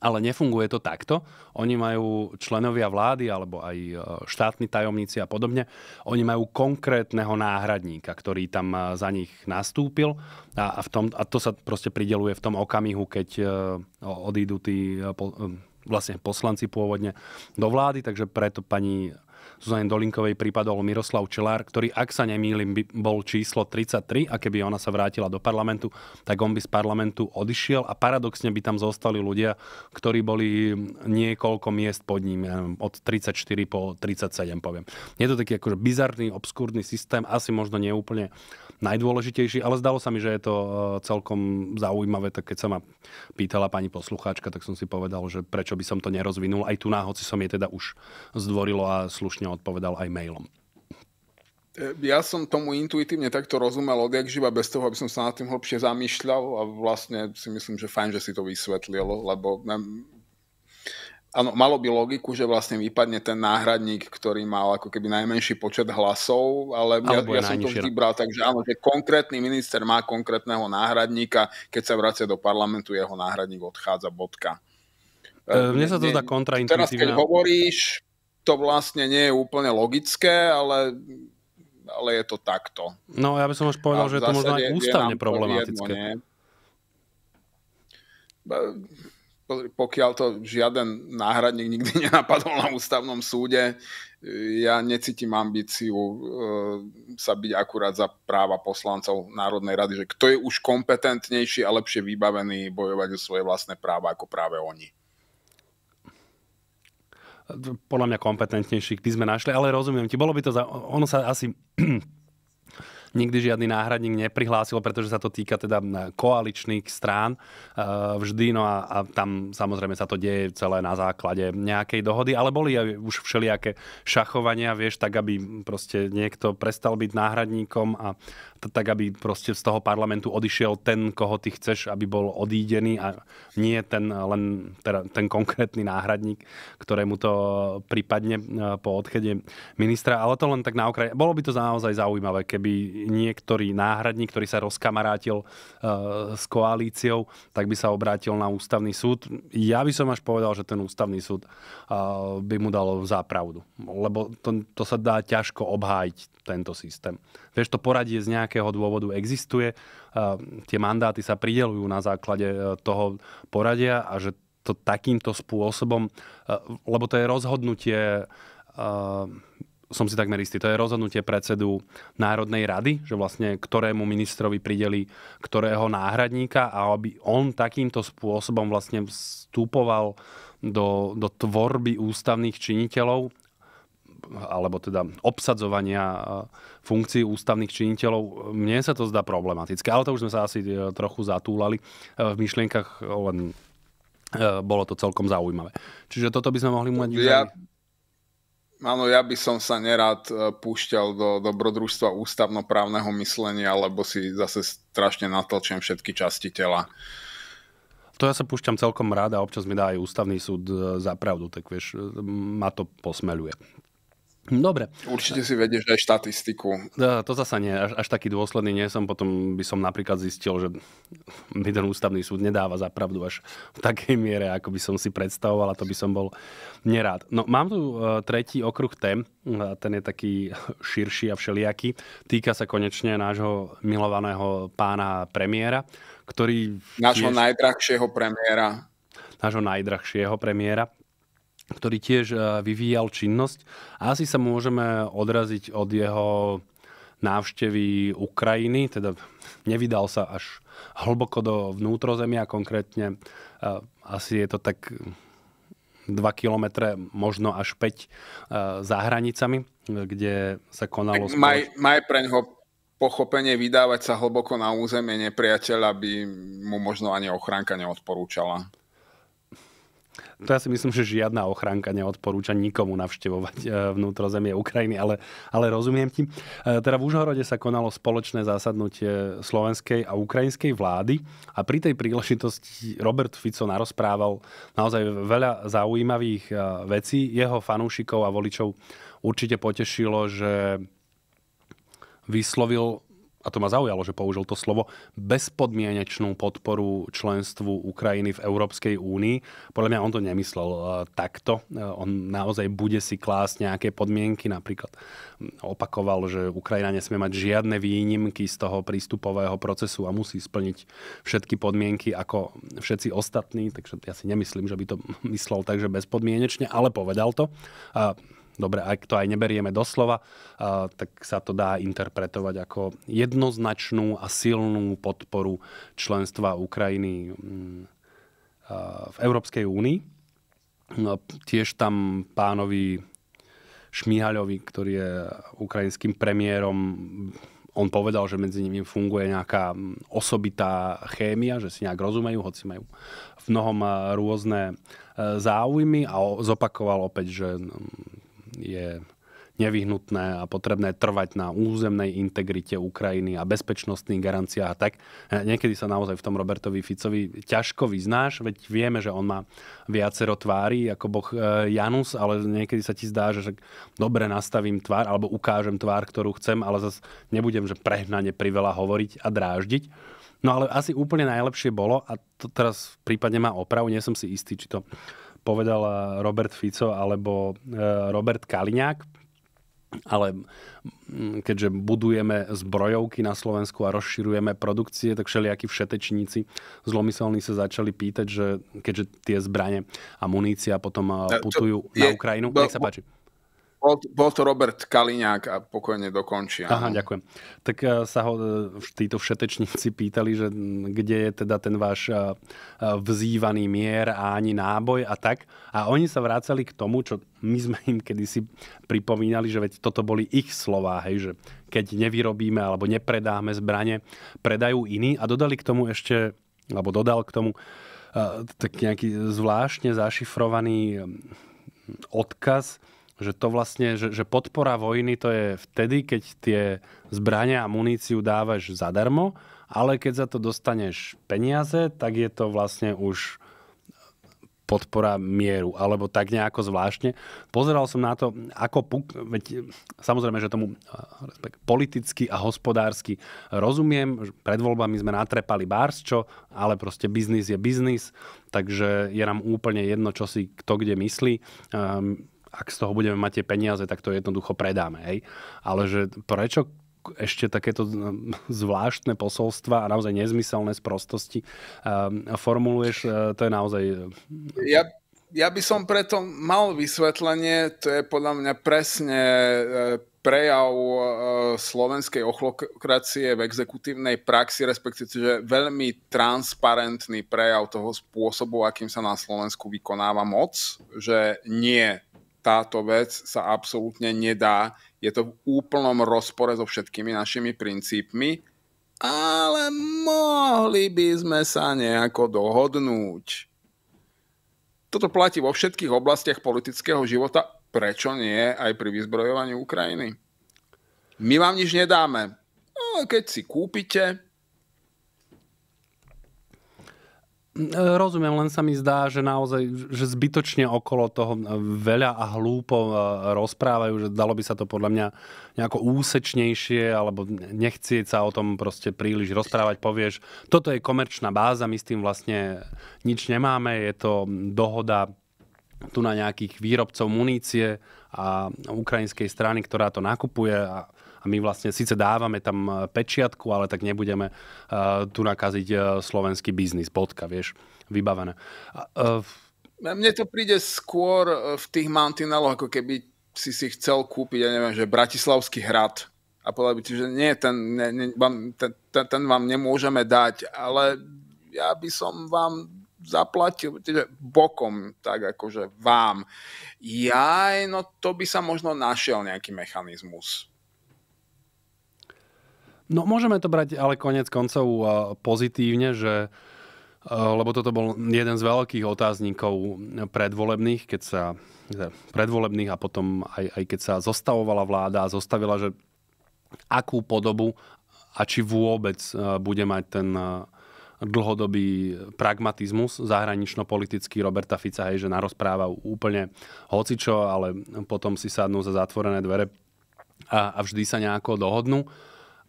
Ale nefunguje to takto. Oni majú členovia vlády alebo aj e, štátni tajomníci a podobne. Oni majú konkrétneho náhradníka, ktorý tam e, za nich nastúpil a, a, v tom, a to sa proste prideluje v tom okamihu, keď e, odídu tí vlastne poslanci pôvodne do vlády, takže preto pani Zuzane Dolinkovej prípadol Miroslav Čelár, ktorý, ak sa nemýlim, by bol číslo 33 a keby ona sa vrátila do parlamentu, tak on by z parlamentu odišiel a paradoxne by tam zostali ľudia, ktorí boli niekoľko miest pod ním, ja neviem, od 34 po 37 poviem. Je to taký akože bizarný, obskúrny systém, asi možno neúplne najdôležitejší, ale zdalo sa mi, že je to e, celkom zaujímavé, tak keď sa ma pýtala pani poslucháčka, tak som si povedal, že prečo by som to nerozvinul aj tu náhoci som je teda už zdvorilo a slušne odpovedal aj mailom. E, ja som tomu intuitívne takto rozumel odjak živa bez toho, aby som sa nad tým hlbšie zamýšľal a vlastne si myslím, že fajn, že si to vysvetlil, lebo áno, malo by logiku, že vlastne vypadne ten náhradník, ktorý mal ako keby najmenší počet hlasov, ale ja, ja som to vždy bral tak, že áno, že konkrétny minister má konkrétneho náhradníka, keď sa vracia do parlamentu, jeho náhradník odchádza, bodka. E, mne sa to zdá e, kontraintuitívne. Teraz, keď hovoríš, to vlastne nie je úplne logické, ale, ale je to takto. No ja by som už povedal, a že je to možno aj ústavne problematické. Jedno, pokiaľ to žiaden náhradník nikdy nenapadol na ústavnom súde, ja necítim ambíciu e, sa byť akurát za práva poslancov Národnej rady, že kto je už kompetentnejší a lepšie vybavený bojovať o svoje vlastné práva ako práve oni podľa mňa kompetentnejších by sme našli, ale rozumiem ti, bolo by to za... Ono sa asi nikdy žiadny náhradník neprihlásil, pretože sa to týka teda koaličných strán e, vždy, no a, a tam samozrejme sa to deje celé na základe nejakej dohody, ale boli aj už všelijaké šachovania, vieš, tak aby proste niekto prestal byť náhradníkom a tak, aby proste z toho parlamentu odišiel ten, koho ty chceš, aby bol odídený a nie ten, eh, len teda ten konkrétny náhradník, ktorému to prípadne eh, po odchede ministra. Ale to len tak na okraj. Bolo by to naozaj zaujímavé, keby niektorý náhradník, ktorý sa rozkamarátil eh, s koalíciou, tak by sa obrátil na ústavný súd. Ja by som až povedal, že ten ústavný súd by mu dal zápravdu. Lebo to, to sa dá ťažko obhájiť, tento systém. Vieš, to poradie z nejakého dôvodu existuje, tie mandáty sa pridelujú na základe e, toho poradia a že to takýmto spôsobom, e, lebo to je rozhodnutie e, som si takmer istý. To je rozhodnutie predsedu Národnej rady, že vlastne ktorému ministrovi prideli ktorého náhradníka a aby on takýmto spôsobom vlastne vstupoval do, do tvorby ústavných činiteľov alebo teda obsadzovania e, funkcií ústavných činiteľov, mne sa to zdá problematické. Ale to už sme sa asi e, trochu zatúlali e, v myšlienkach, len bolo to celkom zaujímavé. Čiže toto by sme mohli mať... Ja, Áno, ja by som sa nerád púšťal do dobrodružstva ústavnoprávneho myslenia, lebo si zase strašne natlčem všetky časti tela. To ja sa púšťam celkom rád a občas mi dá aj ústavný súd za pravdu, tak vieš, ma to posmeluje. Dobre. Určite si vedieš aj štatistiku. To zasa nie, až, až taký dôsledný nie som. Potom by som napríklad zistil, že mi ten ústavný súd nedáva za pravdu až v takej miere, ako by som si predstavoval a to by som bol nerád. No mám tu e, tretí okruh tém, e, ten je taký širší a všelijaký. Týka sa konečne nášho milovaného pána premiéra, ktorý... Nášho tiež... najdrahšieho premiéra nášho najdrahšieho premiéra, ktorý tiež e, vyvíjal činnosť. A asi sa môžeme odraziť od jeho návštevy Ukrajiny, teda nevydal sa až hlboko do vnútrozemia, konkrétne e, asi je to tak 2 km, možno až 5 e, za hranicami, kde sa konalo... Spoloč... maj, maj preň ho pochopenie vydávať sa hlboko na územie nepriateľa by mu možno ani ochránka neodporúčala. To ja si myslím, že žiadna ochránka neodporúča nikomu navštevovať e, vnútrozemie Ukrajiny, ale, ale rozumiem ti. E, teda v Užhorode sa konalo spoločné zásadnutie slovenskej a ukrajinskej vlády a pri tej príležitosti Robert Fico narozprával naozaj veľa zaujímavých e, vecí. Jeho fanúšikov a voličov určite potešilo, že vyslovil a to ma zaujalo, že použil to slovo, bezpodmienečnú podporu členstvu Ukrajiny v Európskej únii. Podľa mňa on to nemyslel e, takto. E, on naozaj bude si klásť nejaké podmienky, napríklad opakoval, že Ukrajina nesmie mať žiadne výnimky z toho prístupového procesu a musí splniť všetky podmienky ako všetci ostatní, takže ja si nemyslím, že by to myslel tak, že bezpodmienečne, ale povedal to. A dobre, ak to aj neberieme doslova, tak sa to dá interpretovať ako jednoznačnú a silnú podporu členstva Ukrajiny mm, v Európskej únii. No, tiež tam pánovi Šmihaľovi, ktorý je ukrajinským premiérom, on povedal, že medzi nimi funguje nejaká osobitá chémia, že si nejak rozumejú, hoci majú v mnohom rôzne e, záujmy a zopakoval opäť, že mm, je nevyhnutné a potrebné trvať na územnej integrite Ukrajiny a bezpečnostných garanciách a tak. E, niekedy sa naozaj v tom Robertovi Ficovi ťažko vyznáš, veď vieme, že on má viacero tvári ako boh e, Janus, ale niekedy sa ti zdá, že dobre nastavím tvár alebo ukážem tvár, ktorú chcem, ale zase nebudem že prehnane priveľa hovoriť a dráždiť. No ale asi úplne najlepšie bolo, a to teraz prípadne má opravu, nie som si istý, či to povedal eh, Robert Fico alebo eh, Robert Kaliňák, ale mm, keďže budujeme zbrojovky na Slovensku a rozširujeme produkcie, tak všelijakí všetečníci zlomyselní sa začali pýtať, že keďže tie zbranie a munícia potom eh, putujú je, na Ukrajinu. Nech sa páči. Bol, bol to Robert Kaliňák a pokojne dokončí. Aha, ďakujem. Tak eh, sa ho eh, títo všetečníci pýtali, že mm, kde je teda ten váš eh, vzývaný mier a ani náboj a tak. A oni sa vrácali k tomu, čo my sme im kedysi pripomínali, že veď toto boli ich slová, hej, že keď nevyrobíme alebo nepredáme zbranie, predajú iní a dodali k tomu ešte, alebo dodal k tomu tak nejaký zvláštne zašifrovaný odkaz, že to vlastne, že, že podpora vojny to je vtedy, keď tie zbrania a muníciu dávaš zadarmo, ale keď za to dostaneš peniaze, tak je to vlastne už podpora mieru, alebo tak nejako zvláštne. Pozeral som na to, ako puk, veď, samozrejme, že tomu eh, respekt, politicky a hospodársky rozumiem, pred voľbami sme natrepali bárs, čo, ale proste biznis je biznis, takže je nám úplne jedno, čo si kto kde myslí. Um, ak z toho budeme mať tie peniaze, tak to jednoducho predáme. Hej? Ale že prečo ešte takéto no, zvláštne posolstva a naozaj nezmyselné sprostosti um, ehm, formuluješ, e, to je naozaj... E, ja, ja by som preto mal vysvetlenie, to je podľa mňa presne e, prejav slovenskej ochlokracie v exekutívnej praxi, respektíve že veľmi transparentný prejav toho spôsobu, akým sa na Slovensku vykonáva moc, že nie táto vec sa absolútne nedá. Je to v úplnom rozpore so všetkými našimi princípmi, ale mohli by sme sa nejako dohodnúť. Toto platí vo všetkých oblastiach politického života, prečo nie aj pri vyzbrojovaní Ukrajiny? My vám nič nedáme. No, keď si kúpite Rozumiem, len sa mi zdá, že naozaj že zbytočne okolo toho e, veľa a hlúpo e, rozprávajú, že dalo by sa to podľa mňa nejako úsečnejšie, alebo nechcieť sa o tom proste príliš rozprávať, povieš, toto je komerčná báza, my s tým vlastne nič nemáme, je to dohoda tu na nejakých výrobcov munície a ukrajinskej strany, ktorá to nakupuje a a my vlastne síce dávame tam e, pečiatku, ale tak nebudeme e, tu nakaziť e, slovenský biznis, bodka, vieš, vybavené. Mne to príde skôr v tých mantineloch, ako keby si si chcel kúpiť, ja neviem, že Bratislavský hrad a povedal by ti, že nie, ten, ne, ne, vám, ten, ten, ten vám nemôžeme dať, ale ja by som vám zaplatil teda bokom, tak akože vám. Ja, no to by sa možno našiel nejaký mechanizmus. No môžeme to brať ale konec koncov eh, pozitívne, že eh, lebo toto bol jeden z veľkých otáznikov predvolebných, keď sa teda predvolebných a potom aj, aj keď sa zostavovala vláda a zostavila, že akú podobu a či vôbec eh, bude mať ten dlhodobý pragmatizmus zahranično-politický Roberta Fica, hej, že narozpráva úplne hocičo, ale potom si sadnú za zatvorené dvere a, a vždy sa nejako dohodnú.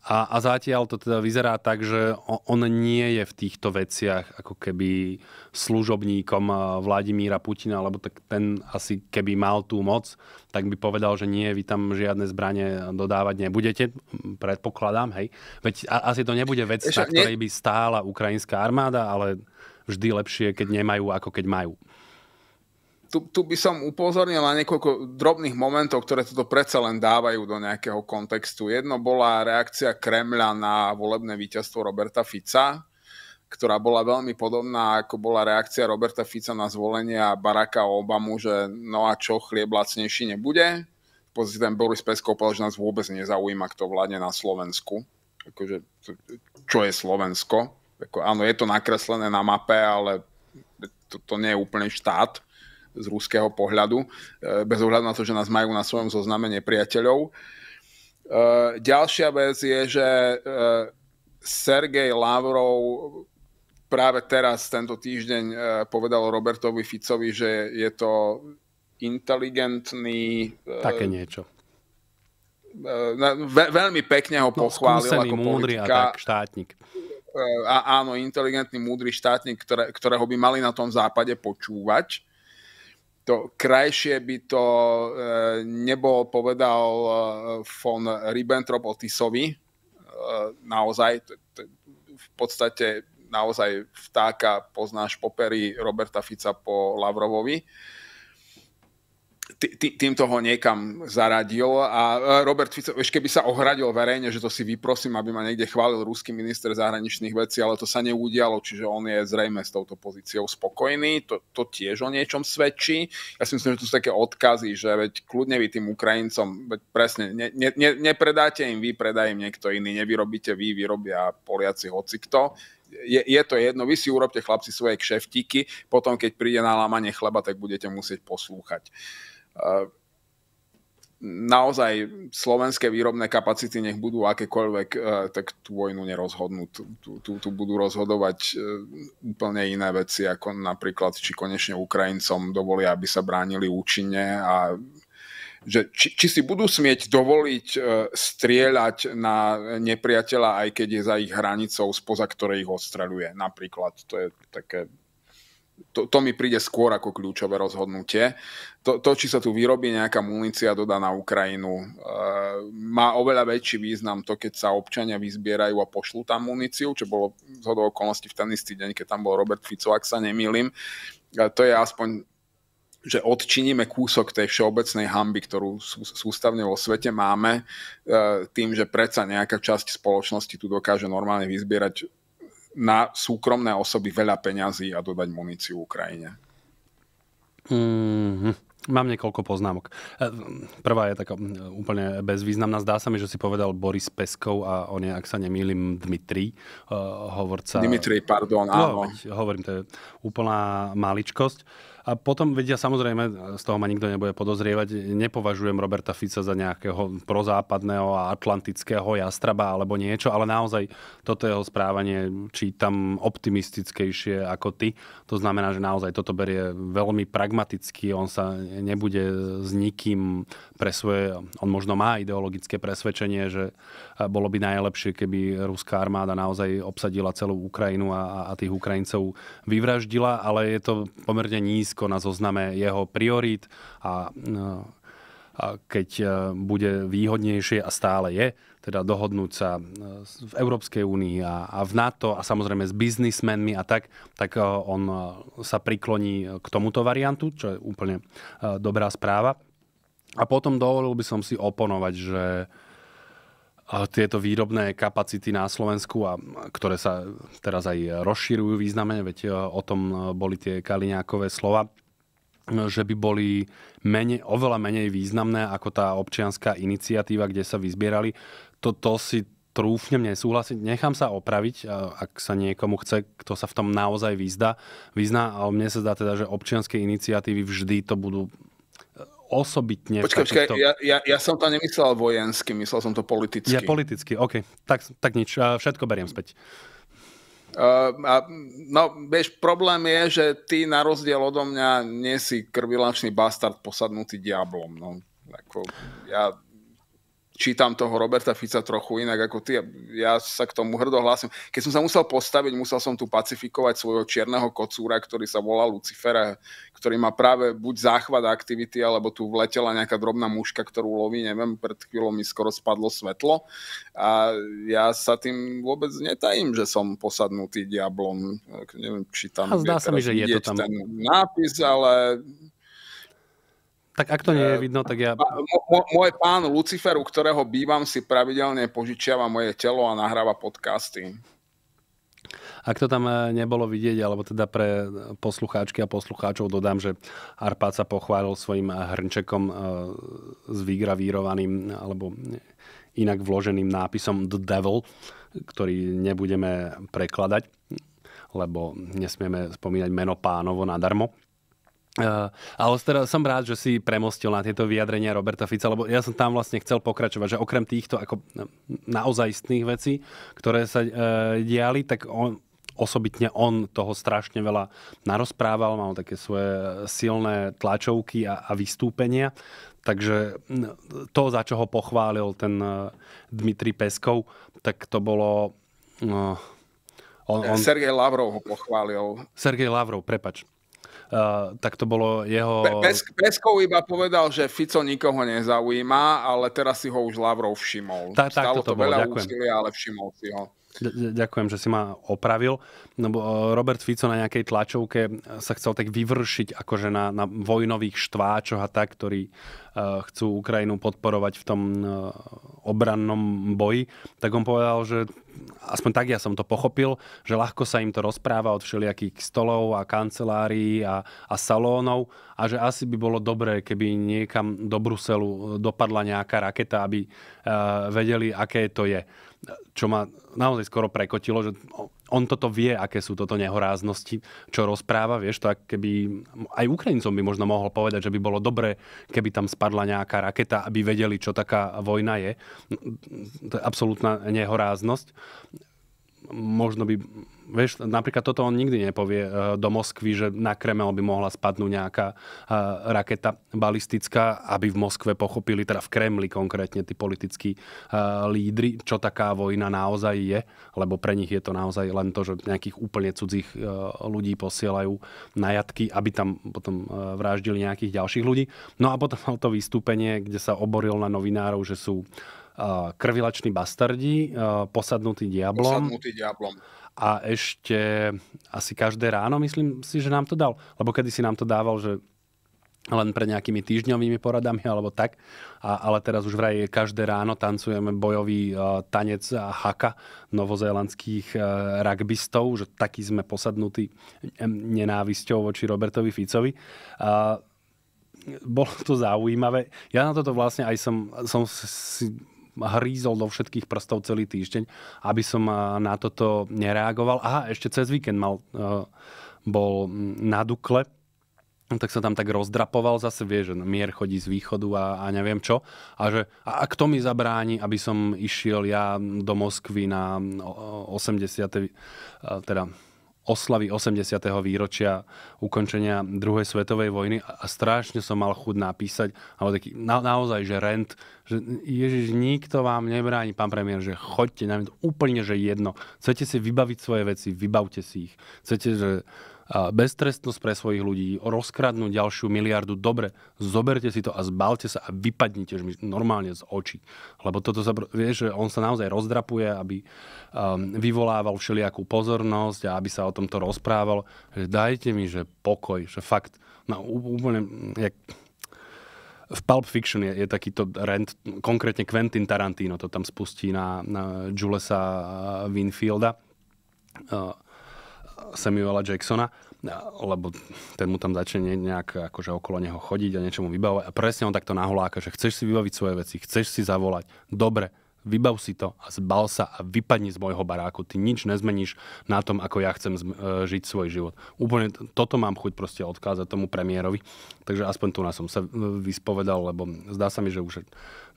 A, a zatiaľ to teda vyzerá tak, že on nie je v týchto veciach ako keby služobníkom Vladimíra Putina, lebo tak ten asi keby mal tú moc, tak by povedal, že nie, vy tam žiadne zbranie dodávať nebudete, predpokladám, hej. Veď asi to nebude vec, Ešte, na ktorej by stála ukrajinská armáda, ale vždy lepšie, keď nemajú, ako keď majú tu, tu by som upozornil na niekoľko drobných momentov, ktoré toto predsa len dávajú do nejakého kontextu. Jedno bola reakcia Kremľa na volebné víťazstvo Roberta Fica, ktorá bola veľmi podobná, ako bola reakcia Roberta Fica na zvolenie a Baracka Obamu, že no a čo, chlieb lacnejší nebude. V podstate ten Boris Peskov povedal, že nás vôbec nezaujíma, kto vládne na Slovensku. Akože, čo je Slovensko? Ako, áno, je to nakreslené na mape, ale to, to nie je úplne štát z rúského pohľadu, e, bez ohľadu na to, že nás majú na svojom zozname nepriateľov. E, ďalšia vec je, že e, Sergej Lavrov práve teraz, tento týždeň, povedal Robertovi Ficovi, že je to inteligentný... Také niečo. Ve- veľmi pekne ho no, pochválil no, ako múdry politika. a tak, štátnik. A áno, inteligentný, múdry štátnik, ktoré, ktorého by mali na tom západe počúvať to krajšie by to e, nebol povedal e, von Ribbentrop o Tisovi. E, eh, naozaj, t- t- v podstate naozaj vtáka poznáš popery Roberta Fica po Lavrovovi. E, tý, týmto ho niekam zaradil a Robert Fico, ešte keby sa ohradil verejne, že to si vyprosím, aby ma niekde chválil ruský minister zahraničných vecí, ale to sa neudialo, čiže on je zrejme s touto pozíciou spokojný, to, to tiež o niečom svedčí. Ja si myslím, že to sú také odkazy, že veď kľudne vy tým Ukrajincom, veď presne, ne, ne, ne, nepredáte im vy, predá im niekto iný, nevyrobíte vy, vyrobia Poliaci hocikto je, je to jedno, vy si urobte chlapci svoje kšeftíky, potom keď príde nalámanie chleba, tak budete musieť poslúchať. E, naozaj slovenské výrobné kapacity nech budú akékoľvek, e, tak tú vojnu nerozhodnú. Tu, tu, tu budú rozhodovať e, úplne iné veci, ako napríklad, či konečne Ukrajincom dovolia, aby sa bránili účinne a že či, či si budú smieť dovoliť e, strieľať na nepriateľa, aj keď je za ich hranicou, spoza ktorej ich odstreľuje. Napríklad, to je také... To, to mi príde skôr ako kľúčové rozhodnutie. To, to, či sa tu vyrobí nejaká munícia dodá na Ukrajinu, e, má oveľa väčší význam to, keď sa občania vyzbierajú a pošlú tam muníciu, čo bolo z okolností v ten istý deň, keď tam bol Robert Fico, ak sa nemýlim. E, to je aspoň že odčiníme kúsok tej všeobecnej hamby, ktorú sústavne vo svete máme, e, tým, že predsa nejaká časť spoločnosti tu dokáže normálne vyzbierať na súkromné osoby veľa peňazí a dodať muníciu Ukrajine. Mm-hmm. Mám niekoľko poznámok. E, prvá je taká úplne bezvýznamná. Zdá sa mi, že si povedal Boris Peskov a on je, ak sa nemýlim, Dmitri, e, hovorca... Dmitri, pardon, no, áno. No, hovorím, to je úplná maličkosť. A potom, vedia, samozrejme, e, z toho ma nikto nebude podozrievať, nepovažujem Roberta Fica za nejakého prozápadného a atlantického jastraba alebo niečo, ale naozaj toto jeho správanie čítam optimistickejšie ako ty. To znamená, že naozaj toto berie veľmi pragmaticky, on sa nebude s nikým pre svoje, on možno má ideologické presvedčenie, že e, bolo by najlepšie, keby ruská armáda naozaj obsadila celú Ukrajinu a, a tých Ukrajincov vyvraždila, ale je to pomerne nízke Slovensko na zozname jeho priorít a no, a keď e, bude výhodnejšie a stále je, teda dohodnúť sa e, v Európskej únii a, a v NATO a samozrejme s biznismenmi a tak, tak e, on sa prikloní k tomuto variantu, čo je úplne dobrá správa. A potom dovolil by som si oponovať, že tieto výrobné kapacity na Slovensku, a ktoré sa teraz aj rozširujú významne, veď e, o tom boli tie Kaliňákové slova, že by boli menej, oveľa menej významné ako tá občianská iniciatíva, kde sa vyzbierali. Toto si trúfnem nesúhlasiť. Nechám sa opraviť, e, ak sa niekomu chce, kto sa v tom naozaj vyzda, vyzná. Ale mne sa zdá teda, že občianské iniciatívy vždy to budú osobitne... Počkaj, počkaj, ja, ja, ja som to nemyslel vojensky, myslel som to politicky. Ja politicky, OK. Tak, tak nič, všetko beriem späť. Uh, a, no, vieš, problém je, že ty na rozdiel odo mňa nie si krvilačný bastard posadnutý diablom. No, ako, ja čítam toho Roberta Fica trochu inak ako ty. Ja sa k tomu hrdo hlásim. Keď som sa musel postaviť, musel som tu pacifikovať svojho čierneho kocúra, ktorý sa volá Lucifera, ktorý má práve buď záchvat aktivity, alebo tu vletela nejaká drobná muška, ktorú loví, neviem, pred chvíľou mi skoro spadlo svetlo. A ja sa tým vôbec netajím, že som posadnutý diablom. Neviem, či tam... A zdá sa mi, že je to tam. Ten nápis, ale tak ak to nie je eh, vidno, tak ja... Môj pán Lucifer, u ktorého bývam, si pravidelne požičiava moje telo a nahráva podcasty. Ak to tam eh, nebolo vidieť, alebo teda pre eh, poslucháčky a poslucháčov dodám, že Arpád sa pochválil svojim hrnčekom s vygravírovaným alebo inak vloženým nápisom The Devil, ktorý nebudeme prekladať, lebo nesmieme spomínať meno pánovo nadarmo. Uh, ale teda som rád, že si premostil na tieto vyjadrenia Roberta Fica, lebo ja som tam vlastne chcel pokračovať, že okrem týchto ako mm, naozajstných vecí, ktoré sa uh, diali, tak on, osobitne on toho strašne veľa narozprával, mal také svoje silné tlačovky a, a vystúpenia. Takže mm, to, za čo ho pochválil ten uh, eh, Dmitri Peskov, tak to bolo... Uh, on, on... Sergej Lavrov ho pochválil. Sergej Lavrov, prepač. Uh, tak to bolo jeho... Peskov iba povedal, že Fico nikoho nezaujíma, ale teraz si ho už Lavrov všimol. Tak, tak, Stalo to, to bolo, veľa ďakujem. úsilia, ale všimol si ho. Ďakujem, že si ma opravil. No bo eh, Robert Fico na nejakej tlačovke eh, sa chcel tak vyvršiť akože na, na vojnových štváčoch a tak, ktorí eh, chcú Ukrajinu podporovať v tom obrannom boji, tak on povedal, že aspoň tak ja som to pochopil, že ľahko sa im to rozpráva od všelijakých stolov a kancelárií a, a salónov a že asi by bolo dobré, keby niekam do Bruselu dopadla nejaká raketa, aby vedeli, aké to je čo ma naozaj skoro prekotilo, že on toto vie, aké sú toto nehoráznosti, čo rozpráva, vieš, to keby aj Ukrajincom by možno mohol povedať, že by bolo dobre, keby tam spadla nejaká raketa, aby vedeli, čo taká vojna je. To je absolútna nehoráznosť. Možno by Vieš, napríklad toto on nikdy nepovie eh, do Moskvy, že na Kremel by mohla spadnúť nejaká eh, raketa balistická, aby v Moskve pochopili, teda v Kremli konkrétne, tí politickí eh, lídry, čo taká vojna naozaj je, lebo pre nich je to naozaj len to, že nejakých úplne cudzích ľudí posielajú na jatky, aby tam potom vraždili nejakých ďalších ľudí. No a potom mal to vystúpenie, kde sa oboril na novinárov, že sú krvilační bastardi, posadnutí diablom. Posadnutí diablom a ešte asi každé ráno, myslím si, že nám to dal. Lebo kedy si nám to dával, že len pre nejakými týždňovými poradami alebo tak. A, ale teraz už vraj každé ráno tancujeme bojový uh, tanec haka novozélandských uh, e, rugbystov, že taký sme posadnutí nenávisťou voči Robertovi Ficovi. Uh, bolo to zaujímavé. Ja na toto vlastne aj som, som si hrízol do všetkých prstov celý týždeň, aby som eh, na toto nereagoval. Aha, ešte cez víkend mal, eh, bol mm, na Dukle, tak sa tam tak rozdrapoval zase, vie, že mier chodí z východu a, a neviem čo. A, že, a, a kto mi zabráni, aby som išiel ja do Moskvy na 80. Mm, eh, teda oslavy 80. výročia ukončenia druhej svetovej vojny a strašne som mal chud napísať, alebo taký na, naozaj, že rent, že Ježiš, nikto vám nebráni, pán premiér, že choďte, nám je to úplne, že jedno. Chcete si vybaviť svoje veci, vybavte si ich. Chcete, že beztrestnosť pre svojich ľudí, rozkradnú ďalšiu miliardu, dobre, zoberte si to a zbalte sa a vypadnite mi normálne z očí. Lebo toto sa, vie, že on sa naozaj rozdrapuje, aby um, vyvolával všelijakú pozornosť a aby sa o tomto rozprával. Že dajte mi, že pokoj, že fakt, no úplne, jak, v Pulp Fiction je, je takýto rent, konkrétne Quentin Tarantino to tam spustí na, na Julesa uh, Winfielda. Uh, Samuela Jacksona, lebo ten mu tam začne nejak akože okolo neho chodiť a niečo mu vybavovať. A presne on takto nahuláka, že chceš si vybaviť svoje veci, chceš si zavolať, dobre, vybav si to a zbal sa a vypadni z môjho baráku. Ty nič nezmeníš na tom, ako ja chcem e, žiť svoj život. Úplne toto mám chuť proste odkázať tomu premiérovi. Takže aspoň tu na som sa e, vyspovedal, lebo zdá sa mi, že už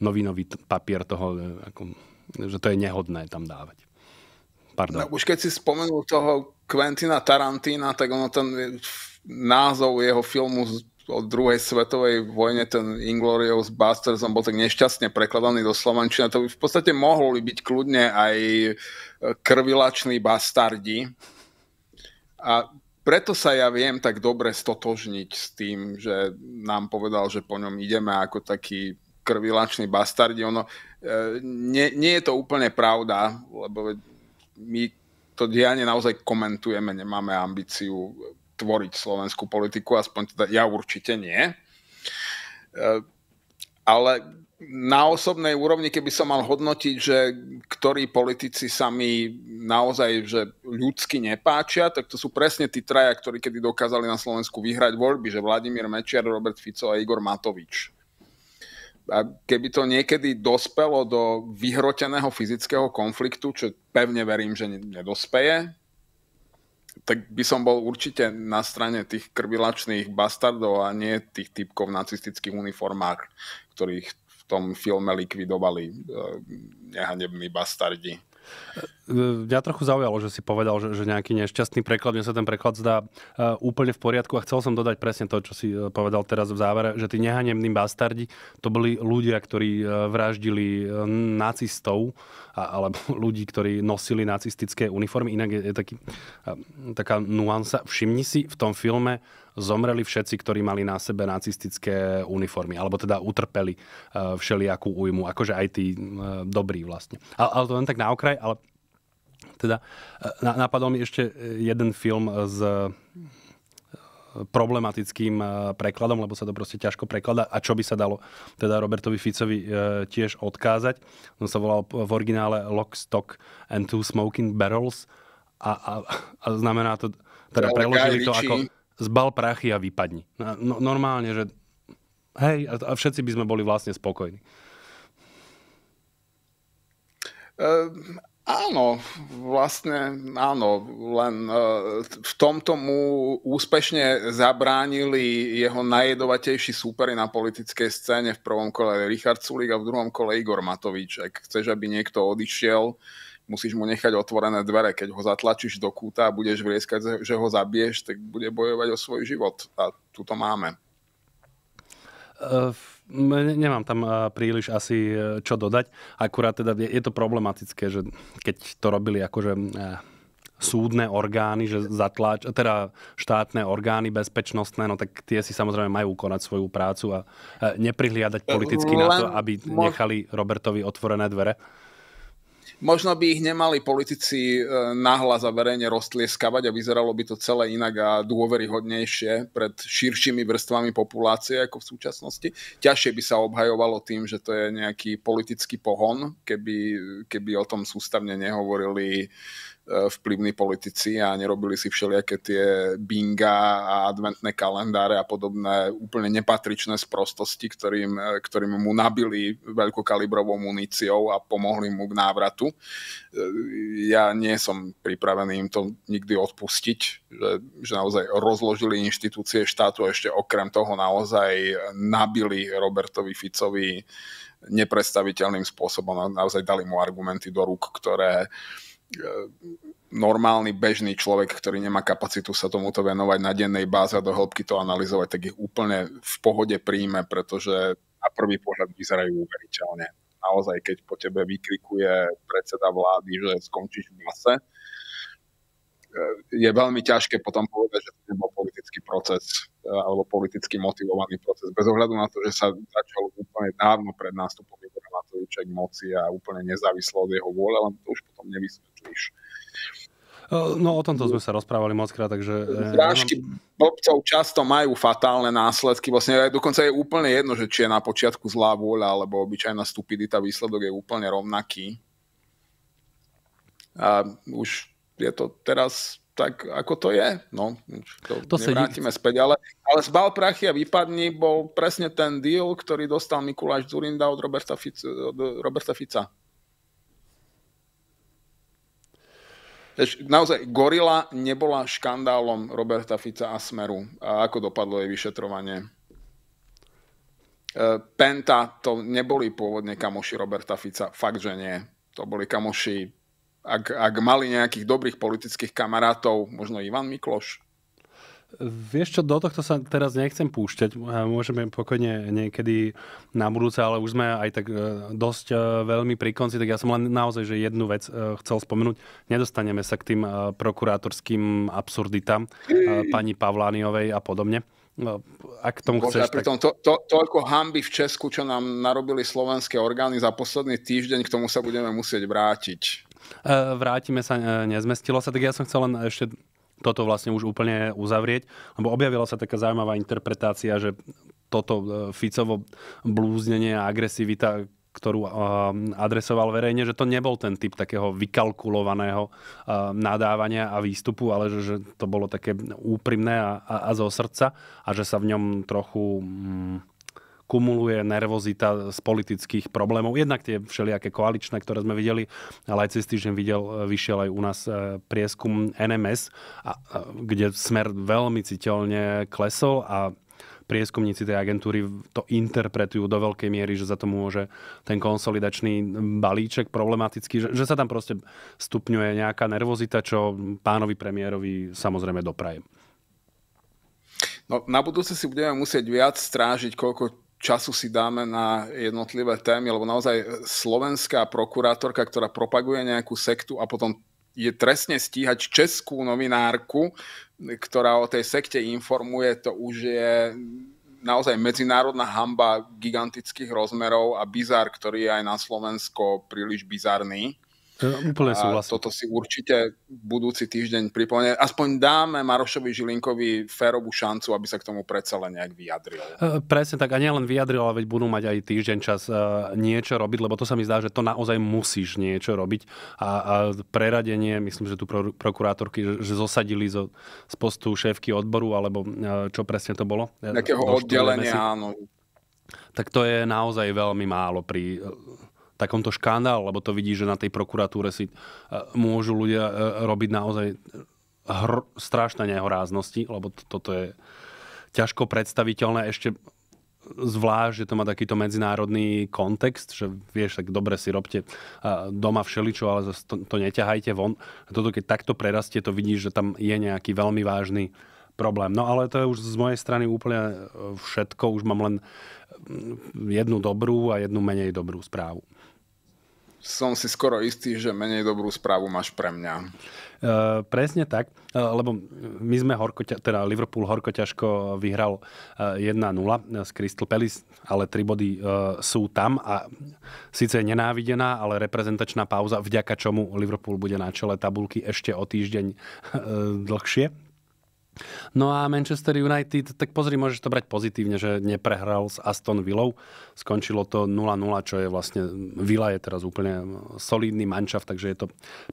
novinový papier toho, e, ako, že to je nehodné tam dávať. Pardon. No, už keď si spomenul toho Quentina Tarantina, tak ono ten názov jeho filmu o druhej svetovej vojne, ten Inglorious Basterds, on bol tak nešťastne prekladaný do Slovenčina, to by v podstate mohli byť kľudne aj e, krvilační bastardi. A preto sa ja viem tak dobre stotožniť s tým, že nám povedal, že po ňom ideme ako taký krvilačný bastardi. Ono, e, nie, nie je to úplne pravda, lebo my to dianie naozaj komentujeme, nemáme ambíciu tvoriť slovenskú politiku, aspoň teda ja určite nie. E, ale na osobnej úrovni, keby som mal hodnotiť, že ktorí politici sa mi naozaj že ľudsky nepáčia, tak to sú presne tí traja, ktorí kedy dokázali na Slovensku vyhrať voľby, že Vladimír Mečiar, Robert Fico a Igor Matovič a keby to niekedy dospelo do vyhroteného fyzického konfliktu, čo pevne verím, že nedospeje, tak by som bol určite na strane tých krvilačných bastardov a nie tých typkov v nacistických uniformách, ktorých v tom filme likvidovali eh, nehanební bastardi mňa trochu zaujalo, že si povedal, že, že nejaký nešťastný preklad, mne sa ten preklad zdá e, úplne v poriadku a chcel som dodať presne to, čo si e, povedal teraz v závere, že tí nehanemní bastardi, to boli ľudia, ktorí e, vraždili nacistov alebo ľudí, ktorí nosili nacistické uniformy. Inak je, je taký, taká nuansa. Všimni si, v tom filme zomreli všetci, ktorí mali na sebe nacistické uniformy, alebo teda utrpeli všelijakú újmu, akože aj tí dobrí vlastne. Ale, ale to len tak na okraj, ale teda e, napadol mi ešte e, jeden film e, s problematickým prekladom, lebo sa to proste ťažko prekladá a čo by sa dalo teda Robertovi Ficovi tiež odkázať. On no, sa volal v originále Lock, Stock and Two Smoking Barrels a, a, a znamená to, teda preložili to ako zbal prachy a vypadni. No, no normálne, že hej, a, všetci by sme boli vlastne spokojní. Ehm, Áno, vlastne áno, len e, v tomto mu úspešne zabránili jeho najjedovatejší súpery na politickej scéne v prvom kole Richard Sulik a v druhom kole Igor Matovič. Ak chceš, aby niekto odišiel, musíš mu nechať otvorené dvere. Keď ho zatlačíš do kúta a budeš vrieskať, že ho zabiješ, tak bude bojovať o svoj život. A tu to máme. Uh Nemám tam príliš asi e, čo dodať. Akurát teda je to problematické, že keď to robili akože e, súdne orgány, že zatláč, teda štátne orgány bezpečnostné, no tak tie si samozrejme majú konať svoju prácu a e, neprihliadať politicky na to, aby nechali Robertovi otvorené dvere. Možno by ich nemali politici e, nahlas a verejne roztlieskavať a vyzeralo by to celé inak a dôveryhodnejšie pred širšími vrstvami populácie ako v súčasnosti. Ťažšie by sa obhajovalo tým, že to je nejaký politický pohon, keby, keby o tom sústavne nehovorili Eh, vplyvní politici a nerobili si všelijaké tie binga a adventné kalendáre a podobné úplne nepatričné sprostosti, ktorým, eh, ktorým mu nabili veľkokalibrovou muníciou a pomohli mu k návratu. Eh, ja nie som pripravený im to nikdy odpustiť, že, že naozaj rozložili inštitúcie štátu a ešte okrem toho naozaj nabili Robertovi Ficovi neprestaviteľným spôsobom. a Naozaj dali mu argumenty do rúk, ktoré E, normálny bežný človek, ktorý nemá kapacitu sa tomuto venovať na dennej báze a do hĺbky to analyzovať, tak ich úplne v pohode príjme, pretože na prvý pohľad vyzerajú uveriteľne. Naozaj, keď po tebe vykrikuje predseda vlády, že skončíš v mase. E, je veľmi ťažké potom povedať, že to nebol politický proces e, alebo politicky motivovaný proces. Bez ohľadu na to, že sa začal úplne dávno pred nástupom Igora Matoviča k moci a úplne nezávislo od jeho vôle, len to už potom nevysvetľuje niž. No o tomto sme sa rozprávali moc krát, takže... E, Zrážky blbcov často majú fatálne následky, vlastne dokonca je úplne jedno, že či je na počiatku zlá vôľa, alebo obyčajná stupidita, výsledok je úplne rovnaký. A už je to teraz tak, ako to je. No, to, to nevrátime späť, ale, ale zbal prachy a vypadni bol presne ten deal, ktorý dostal Mikuláš Zurinda od Roberta, Fic, od Roberta Fica. Naozaj, Gorila nebola škandálom Roberta Fica a Smeru. A ako dopadlo jej vyšetrovanie? E, Penta to neboli pôvodne kamoši Roberta Fica. Fakt, že nie. To boli kamoši, ak, ak mali nejakých dobrých politických kamarátov, možno Ivan Mikloš, Vieš čo, do tohto sa teraz nechcem púšťať. Môžeme pokojne niekedy na budúce, ale už sme aj tak e, dosť e, veľmi pri konci, tak ja som len naozaj, že jednu vec e, chcel spomenúť. Nedostaneme sa k tým prokurátorským absurditám pani Pavlániovej a podobne. No, ak tomu Bože, chceš, pritom, tak... to, to, toľko hamby v Česku, čo nám narobili slovenské orgány za posledný týždeň, k tomu sa budeme musieť vrátiť. Vrátime sa, nezmestilo sa, tak ja som chcel len ešte toto vlastne už úplne uzavrieť, lebo objavila sa taká zaujímavá interpretácia, že toto e, Ficovo blúznenie a agresivita, ktorú e, adresoval verejne, že to nebol ten typ takého vykalkulovaného e, nadávania a výstupu, ale že, že to bolo také úprimné a, a, a zo srdca a že sa v ňom trochu... Mm, kumuluje nervozita z politických problémov. Jednak tie všelijaké koaličné, ktoré sme videli, ale aj cez týždeň videl, e, vyšiel aj u nás e, prieskum NMS, a, a, kde smer veľmi citeľne klesol a prieskumníci tej agentúry to interpretujú do veľkej miery, že za to môže ten konsolidačný balíček problematický, že, že sa tam proste stupňuje nejaká nervozita, čo pánovi premiérovi samozrejme dopraje. No, na budúce si budeme musieť viac strážiť, koľko času si dáme na jednotlivé témy, lebo naozaj slovenská prokurátorka, ktorá propaguje nejakú sektu a potom je trestne stíhať českú novinárku, ktorá o tej sekte informuje, to už je naozaj medzinárodná hamba gigantických rozmerov a bizar, ktorý je aj na Slovensko príliš bizarný. Úplne súhlasím. Toto si určite budúci týždeň pripomenie. Aspoň dáme Marošovi Žilinkovi férovú šancu, aby sa k tomu predsa len nejak vyjadril. E, presne tak. A nielen vyjadril, ale veď budú mať aj týždeň čas e, niečo robiť, lebo to sa mi zdá, že to naozaj musíš niečo robiť. A, a preradenie, myslím, že tu pro, prokurátorky, že zosadili zo, z postu šéfky odboru, alebo e, čo presne to bolo? Nejakého oddelenia, áno. Tak to je naozaj veľmi málo pri takomto škandál, lebo to vidí, že na tej prokuratúre si e, môžu ľudia e, robiť naozaj hr- strašné nehoráznosti, lebo to, toto je ťažko predstaviteľné ešte zvlášť, že to má takýto medzinárodný kontext, že vieš, tak dobre si robte e, doma všeličo, ale zase to, to neťahajte von. A toto keď takto prerastie, to vidíš, že tam je nejaký veľmi vážny problém. No ale to je už z mojej strany úplne všetko. Už mám len jednu dobrú a jednu menej dobrú správu som si skoro istý, že menej dobrú správu máš pre mňa. E, presne tak, e, lebo my sme horko, teda Liverpool horko ťažko vyhral 1-0 e, e, z Crystal Palace, ale tri body e, sú tam a síce nenávidená, ale reprezentačná pauza, vďaka čomu Liverpool bude na čele tabulky ešte o týždeň e, dlhšie, No a Manchester United, tak pozri, môžeš to brať pozitívne, že neprehral s Aston Villou. Skončilo to 0-0, čo je vlastne... Villa je teraz úplne solidný mančav, takže je to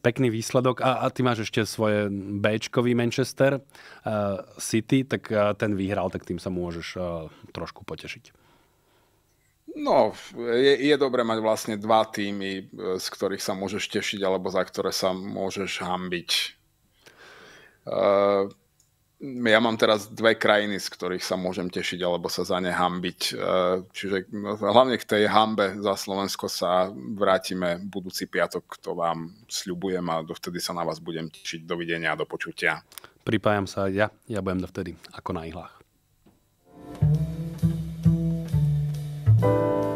pekný výsledok. A, a ty máš ešte svoje b Manchester uh, City, tak uh, ten vyhral, tak tým sa môžeš uh, trošku potešiť. No, je, je dobre mať vlastne dva týmy, z ktorých sa môžeš tešiť alebo za ktoré sa môžeš hambiť. Uh, ja mám teraz dve krajiny, z ktorých sa môžem tešiť alebo sa za ne hambiť. E, čiže no, hlavne k tej hambe za Slovensko sa vrátime budúci piatok, to vám sľubujem a dovtedy sa na vás budem tešiť. Dovidenia a do počutia. Pripájam sa ja, ja budem dovtedy ako na ihlách. thank you